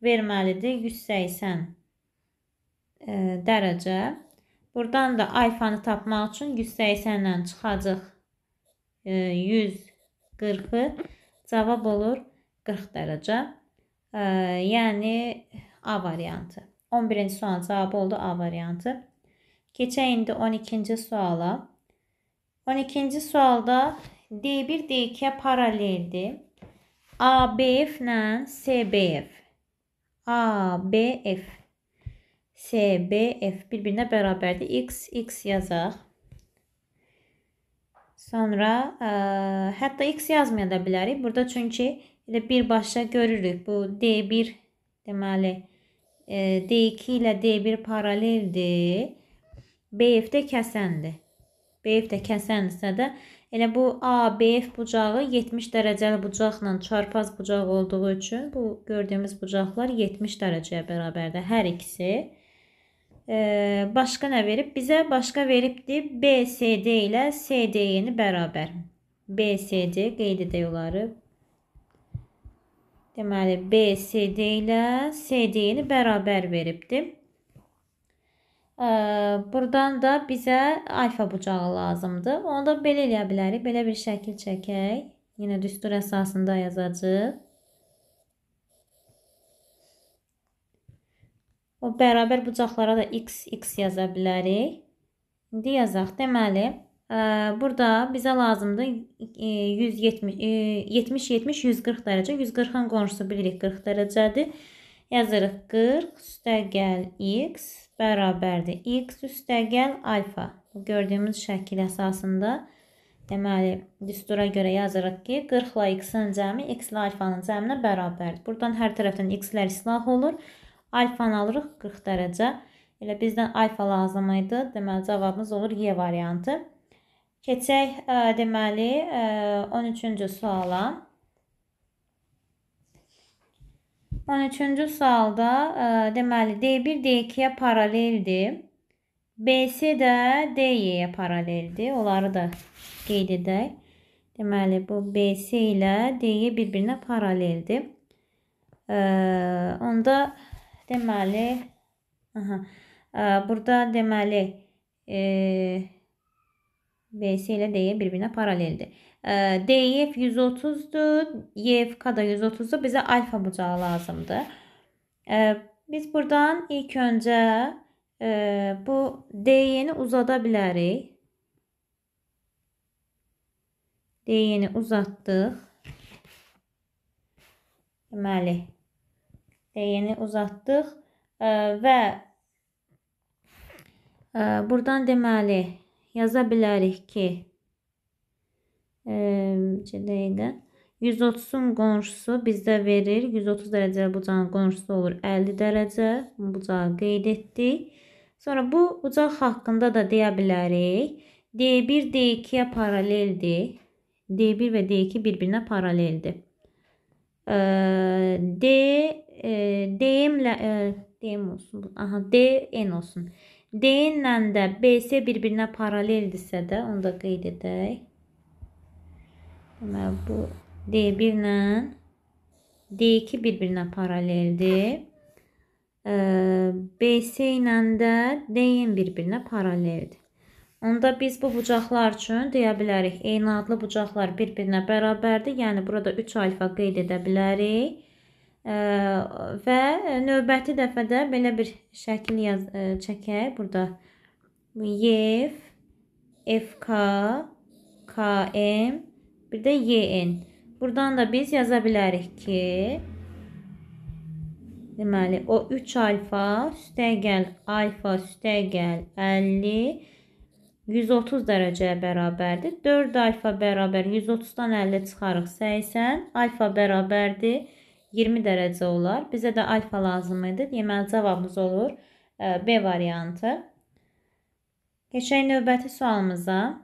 verməlidir 180 e, dərəcə. Buradan da alfanı tapmaq üçün 180 ilə çıxacaq e, 140-ı cavab olur 40 dərəcə. E, yəni A variantı. 11-ci sualın cavabı oldu A variantı. Keçək indi 12-ci suala. 12-ci sualda D1, D2-yə paraleldir. ABF ilə CBF. ABF S, B, F bir-birinə bərabərdir. X, X yazaq. Sonra ə, e, hətta X yazmaya da bilərik. Burada çünki elə birbaşa görürük. Bu D1 deməli e, D2 ilə D1 paraleldir. BF-də kəsəndir. BF də kəsəndirsə də elə bu ABF bucağı 70 dərəcəli bucaqla çarpaz bucaq olduğu üçün bu gördüyümüz bucaqlar 70 dərəcəyə bərabərdir hər ikisi başqa nə verib? Bizə başqa veribdi. BCD ilə CD-ni bərabər. BCD qeyd edək onları. Deməli BCD ilə CD-ni bərabər veribdi. Burdan da bizə alfa bucağı lazımdır. Onu da belə eləyə bilərik. Belə bir şəkil çəkək. Yenə düstur əsasında yazacağıq. O bərabər bucaqlara da x, x yaza bilərik. İndi yazaq. Deməli, ə, e, burada bizə lazımdır 170, 70, 70, 140 dərəcə. 140-ın qonşusu bilirik 40 dərəcədir. Yazırıq 40 üstəgəl x bərabərdir. x üstəgəl alfa. Gördüyümüz şəkil əsasında. Deməli, düstura görə yazırıq ki, 40 ilə x-in cəmi x ilə alfanın cəminə bərabərdir. Buradan hər tərəfdən x-lər islah olur. Alfanı alırıq 40 dərəcə. Elə bizdən alfa lazım idi. Deməli cavabımız olur Y variantı. Keçək e, deməli 13-cü e, suala. 13-cü sualda e, deməli D1 D2-yə paraleldir. BC də DY-yə paraleldir. Onları da qeyd edək. Deməli bu BC ilə DY bir-birinə paraleldir. Onda deməli, aha, burada deməli, e, BS ilə DY bir-birinə paraleldir. DYF 130-dur, YFK da 130-dur. Bizə alfa bucağı lazımdır. E, biz buradan ilk öncə e, bu DY-ni uzada bilərik. DY-ni uzatdıq. Deməli, yeni uzatdıq və buradan deməli yaza bilərik ki, necə dəqiqə, 130-un qonşusu bizdə verir, 130 dərəcəli bucağın qonşusu olur 50 dərəcə, bucağı qeyd etdik. Sonra bu bucaq haqqında da deyə bilərik. D1 D2-yə paraleldir. D1 və D2 bir-birinə paraleldir. D e, DM-lə e, DM olsun. Aha, DN olsun. DN-lə də BS bir-birinə paraleldirsə də, onu da qeyd edək. Deməli bu D1 ilə D2 bir-birinə paraleldir. E, BS ilə də DN bir-birinə paraleldir. Onda biz bu bucaqlar üçün deyə bilərik, eyni adlı bucaqlar bir-birinə bərabərdir. Yəni burada 3 alfa qeyd edə bilərik və növbəti dəfədə belə bir şəkil yaz e, çəkək burada. YF, FK, KM, bir də YN. Buradan da biz yaza bilərik ki, deməli o 3 alfa üstəgəl alfa üstəgəl 50 130 dərəcəyə bərabərdir. 4 alfa bərabər 130-dan 50 çıxarıq 80. Alfa bərabərdir 20 dərəcə olar. Bizə də alfa lazım idi. Deməli cavabımız olur e, B variantı. Keçək növbəti sualımıza.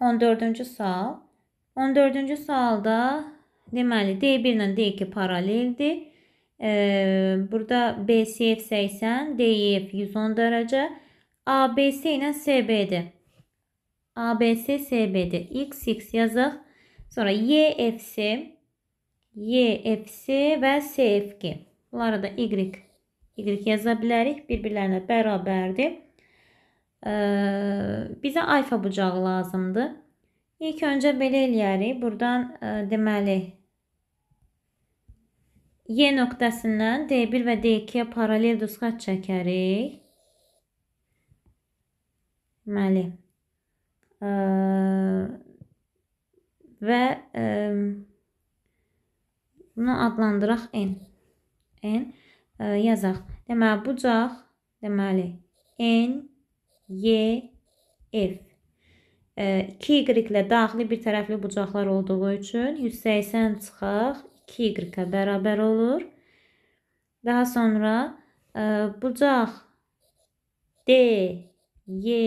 14-cü sual. 14-cü sualda deməli D1 ilə D2 paraleldir. E, burada BCF 80, DEF 110 dərəcə, ABC ilə CB-dir. ABC, CB-dir. X, X yazıq. Sonra YFC YFC və SFG. Bunlara da Y, Y yaza bilərik. Bir-birlərinə bərabərdir. Ee, bizə alfa bucağı lazımdır. İlk öncə belə eləyərik. Buradan e, deməli Y nöqtəsindən D1 və D2-yə paralel düzxət çəkərik. Deməli e, və e, Bunu adlandıraq n. n ə, e, yazaq. Deməli bucaq, deməli n y f. 2y e, ilə daxili bir tərəfli bucaqlar olduğu üçün 180 çıxaq, 2y-ə bərabər olur. Daha sonra ə, e, bucaq d y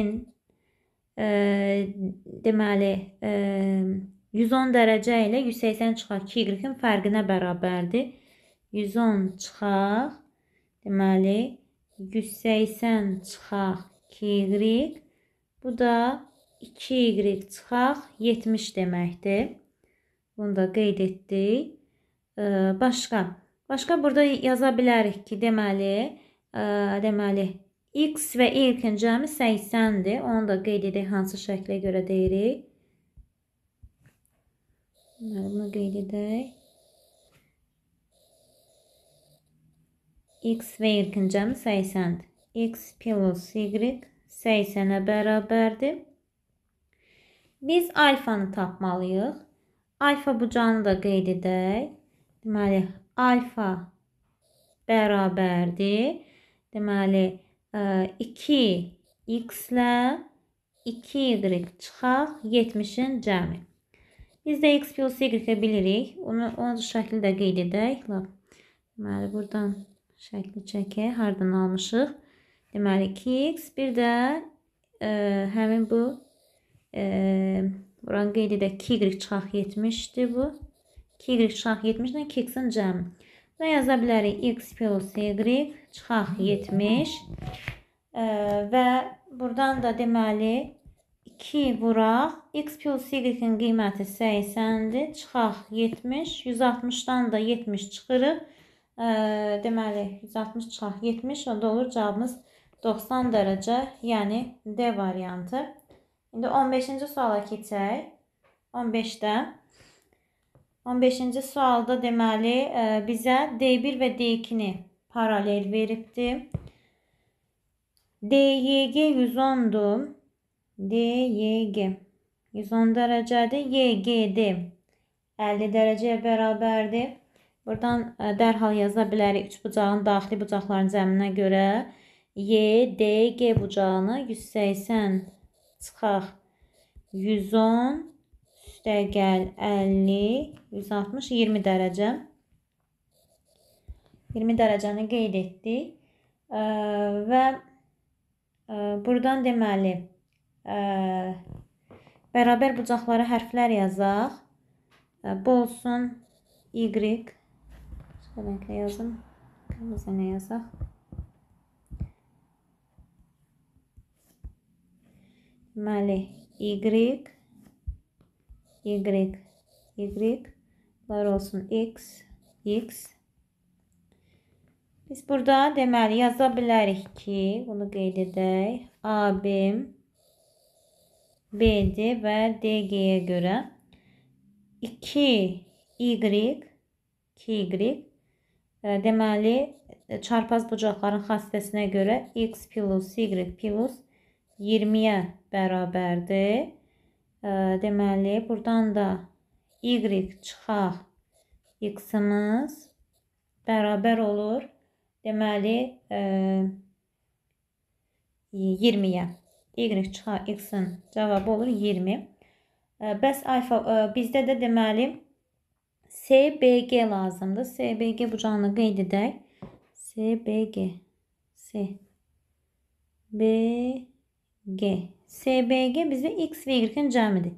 n ə, deməli ə, 110 dərəcə ilə 180 çıxaq. 2y-in fərqinə bərabərdir. 110 çıxaq. Deməli, 180 çıxaq 2y. Bu da 2y çıxaq 70 deməkdir. Bunu da qeyd etdik. Başqa. Başqa burada yaza bilərik ki, deməli, e, deməli, x və y-in cəmi 80-dir. Onu da qeyd edək hansı şəklə görə deyirik. Normal geridək. x və yirkincəmi 80-dir. x plus y 80-ə bərabərdir. Biz alfanı tapmalıyıq. Alfa bucağını da qeyd edək. Deməli, alfa bərabərdir. Deməli, 2x ilə 2y çıxaq 70-in cəmi. Biz də x plus y bilirik. Onu, onu şəkli də qeyd edək. Lab. Deməli, buradan şəkli çəkək. Hardan almışıq? Deməli, 2x. Bir də ə, e, həmin bu ə, e, buranı qeyd edək. 2y çıxaq 70-dir bu. 2y çıxaq 70-dən 2x-in cəmi. Və yaza bilərik x plus y çıxaq 70 ə, və buradan da deməli 2 vuraq. X plus Y-in qiyməti 80-dir. Çıxaq 70. 160-dan da 70 çıxırıq. E, deməli, 160 çıxaq 70. Onda olur cavabımız 90 dərəcə. Yəni, D variantı. İndi 15-ci suala keçək. 15-də. 15-ci sualda deməli e, bizə D1 və D2-ni paralel veribdir. DYG 110-dur. DYG 110 dərəcədir. YGD 50 dərəcəyə bərabərdir. Buradan e, dərhal yaza bilərik üç bucağın daxili bucaqların cəminə görə YDG bucağını 180 çıxaq 110 üstəgəl 50 160 20 dərəcə 20 dərəcəni qeyd etdik e, və e, buradan deməli ə, bərabər bucaqlara hərflər yazaq. Bu olsun Y. Başqa rənglə yazım. Qırmızı nə yazaq? Deməli, Y, Y, Y. Bunlar olsun X, X. Biz burada deməli yaza bilərik ki, bunu qeyd edək. Abim BC və DG-yə görə 2Y, 2Y e, deməli e, çarpaz bucaqların xassəsinə görə x plus y plus 20-yə bərabərdir. E, deməli, buradan da y çıxaq x-imiz bərabər olur. Deməli, 20-yə y çıxar x-in cavabı olur 20. Bəs alfa e, bizdə də deməli SBG lazımdır. SBG bucağını qeyd edək. SBG S B G SBG bizdə x və y-in cəmidir.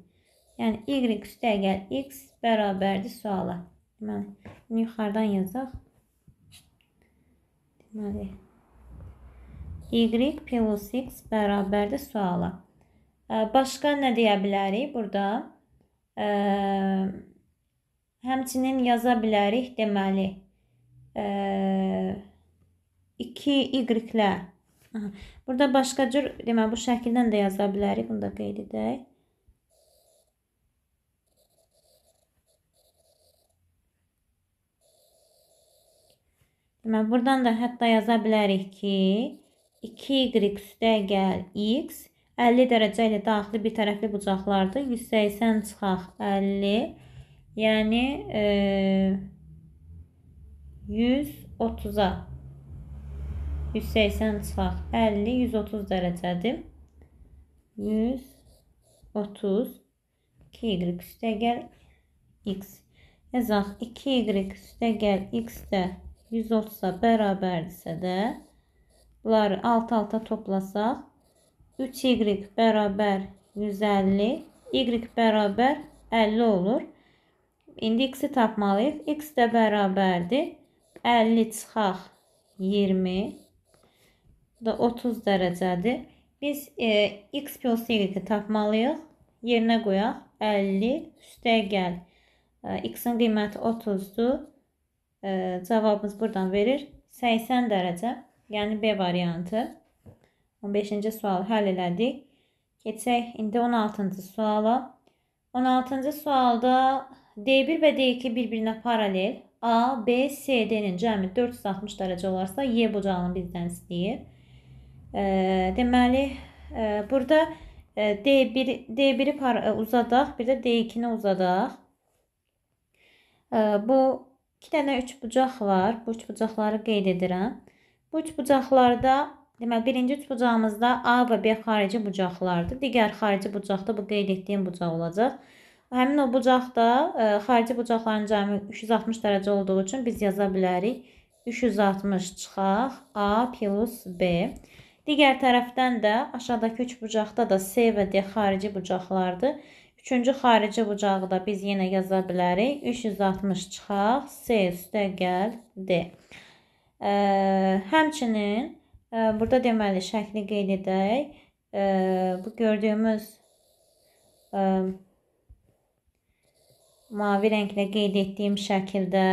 Yəni y üstəgəl x bərabərdir suala. Deməli, bunu yuxarıdan yazaq. Deməli, Y plus x bərabərdir suala. Başqa nə deyə bilərik burada? Həmçinin yaza bilərik deməli. 2y-lər. Burada başqa cür, deməli bu şəkildən də yaza bilərik. Bunu da qeyd edək. Deməli buradan da hətta yaza bilərik ki, 2y-dən gəl x. 50 dərəcə ilə daxili bir tərəfli bucaqlardır. 180 çıxaq 50. Yəni e, 130-a 180 çıxaq 50 130 dərəcədir. 130 2y üstə gəl x. Yazaq 2y üstə gəl x də 130-a bərabərdirsə də Bunları alt-alta toplasaq 3y bərabər 150, y bərabər 50 olur. İndi x-i tapmalıyıq. x də bərabərdir. 50 çıxaq 20 da 30 dərəcədir. Biz e, x plus y-i tapmalıyıq. Yerinə qoyaq. 50 üstə gəl. E, x-in qiyməti 30-dur. E, cavabımız buradan verir. 80 dərəcə. Yəni B variantı. 15-ci sualı həll elədik. Keçək indi 16-cı suala. 16-cı sualda D1 və D2 bir-birinə paralel. A, B, C, D-nin cəmi 460 dərəcə olarsa, Y bucağını bizdən istəyir. E, deməli, e, burada D1 e, D1-i uzadaq, bir də D2-ni uzadaq. E, bu 2 dənə 3 bucaq var. Bu 3 bucaqları qeyd edirəm. Bu üçbucaqlarda, deməli birinci üçbucağımızda A və B xarici bucaqlardır. Digər xarici bucaqda bu qeyd etdiyim bucaq olacaq. Həmin o bucaq da ə, e, xarici bucaqların cəmi 360 dərəcə olduğu üçün biz yaza bilərik. 360 çıxaq A plus B. Digər tərəfdən də aşağıdakı üç bucaqda da C və D xarici bucaqlardır. Üçüncü xarici bucağı da biz yenə yaza bilərik. 360 çıxaq, C üstə gəl, D. Həmçinin e, burada deməli şəkli qeyd edək. E, bu gördüyümüz e, mavi rənglə qeyd etdiyim şəkildə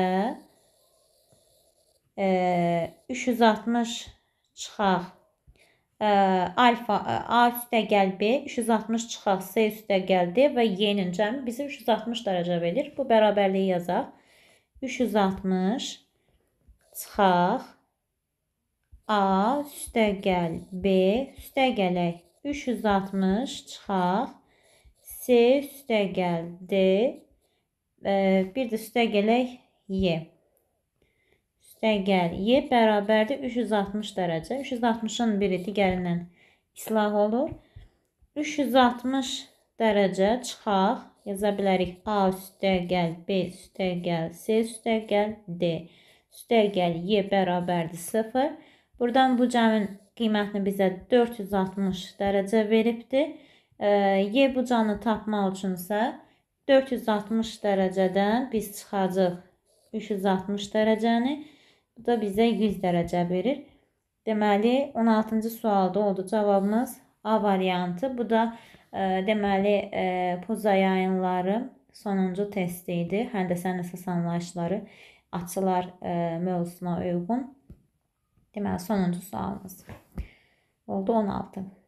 360 çıxaq. Alfa A üstə gəl B 360 çıxaq C üstə gəldi və Y-nin cəmi bizi 360 dərəcə verir. Bu bərabərliyi yazaq. 360 çıxaq. A üstəgəl B üstəgələk 360 çıxaq. C üstəgəl D e, bir də üstəgələk Y. Üstəgəl Y bərabərdir 360 dərəcə. 360-ın biri digərindən islah olur. 360 dərəcə çıxaq. Yaza bilərik A üstəgəl B üstəgəl C üstəgəl D üstəgəl y bərabərdir 0. Buradan bu cəmin qiymətini bizə 460 dərəcə veribdir. Y bucağını tapmaq üçünsə 460 dərəcədən biz çıxacaq 360 dərəcəni. Bu da bizə 100 dərəcə verir. Deməli 16-cı sualda oldu cavabımız A variantı. Bu da ə, deməli ə, poza yayınları sonuncu testi idi. Həndəsənin əsas anlayışları. açılar e, mövzusuna uyğun deməli sonuncusu alınız. Oldu 16.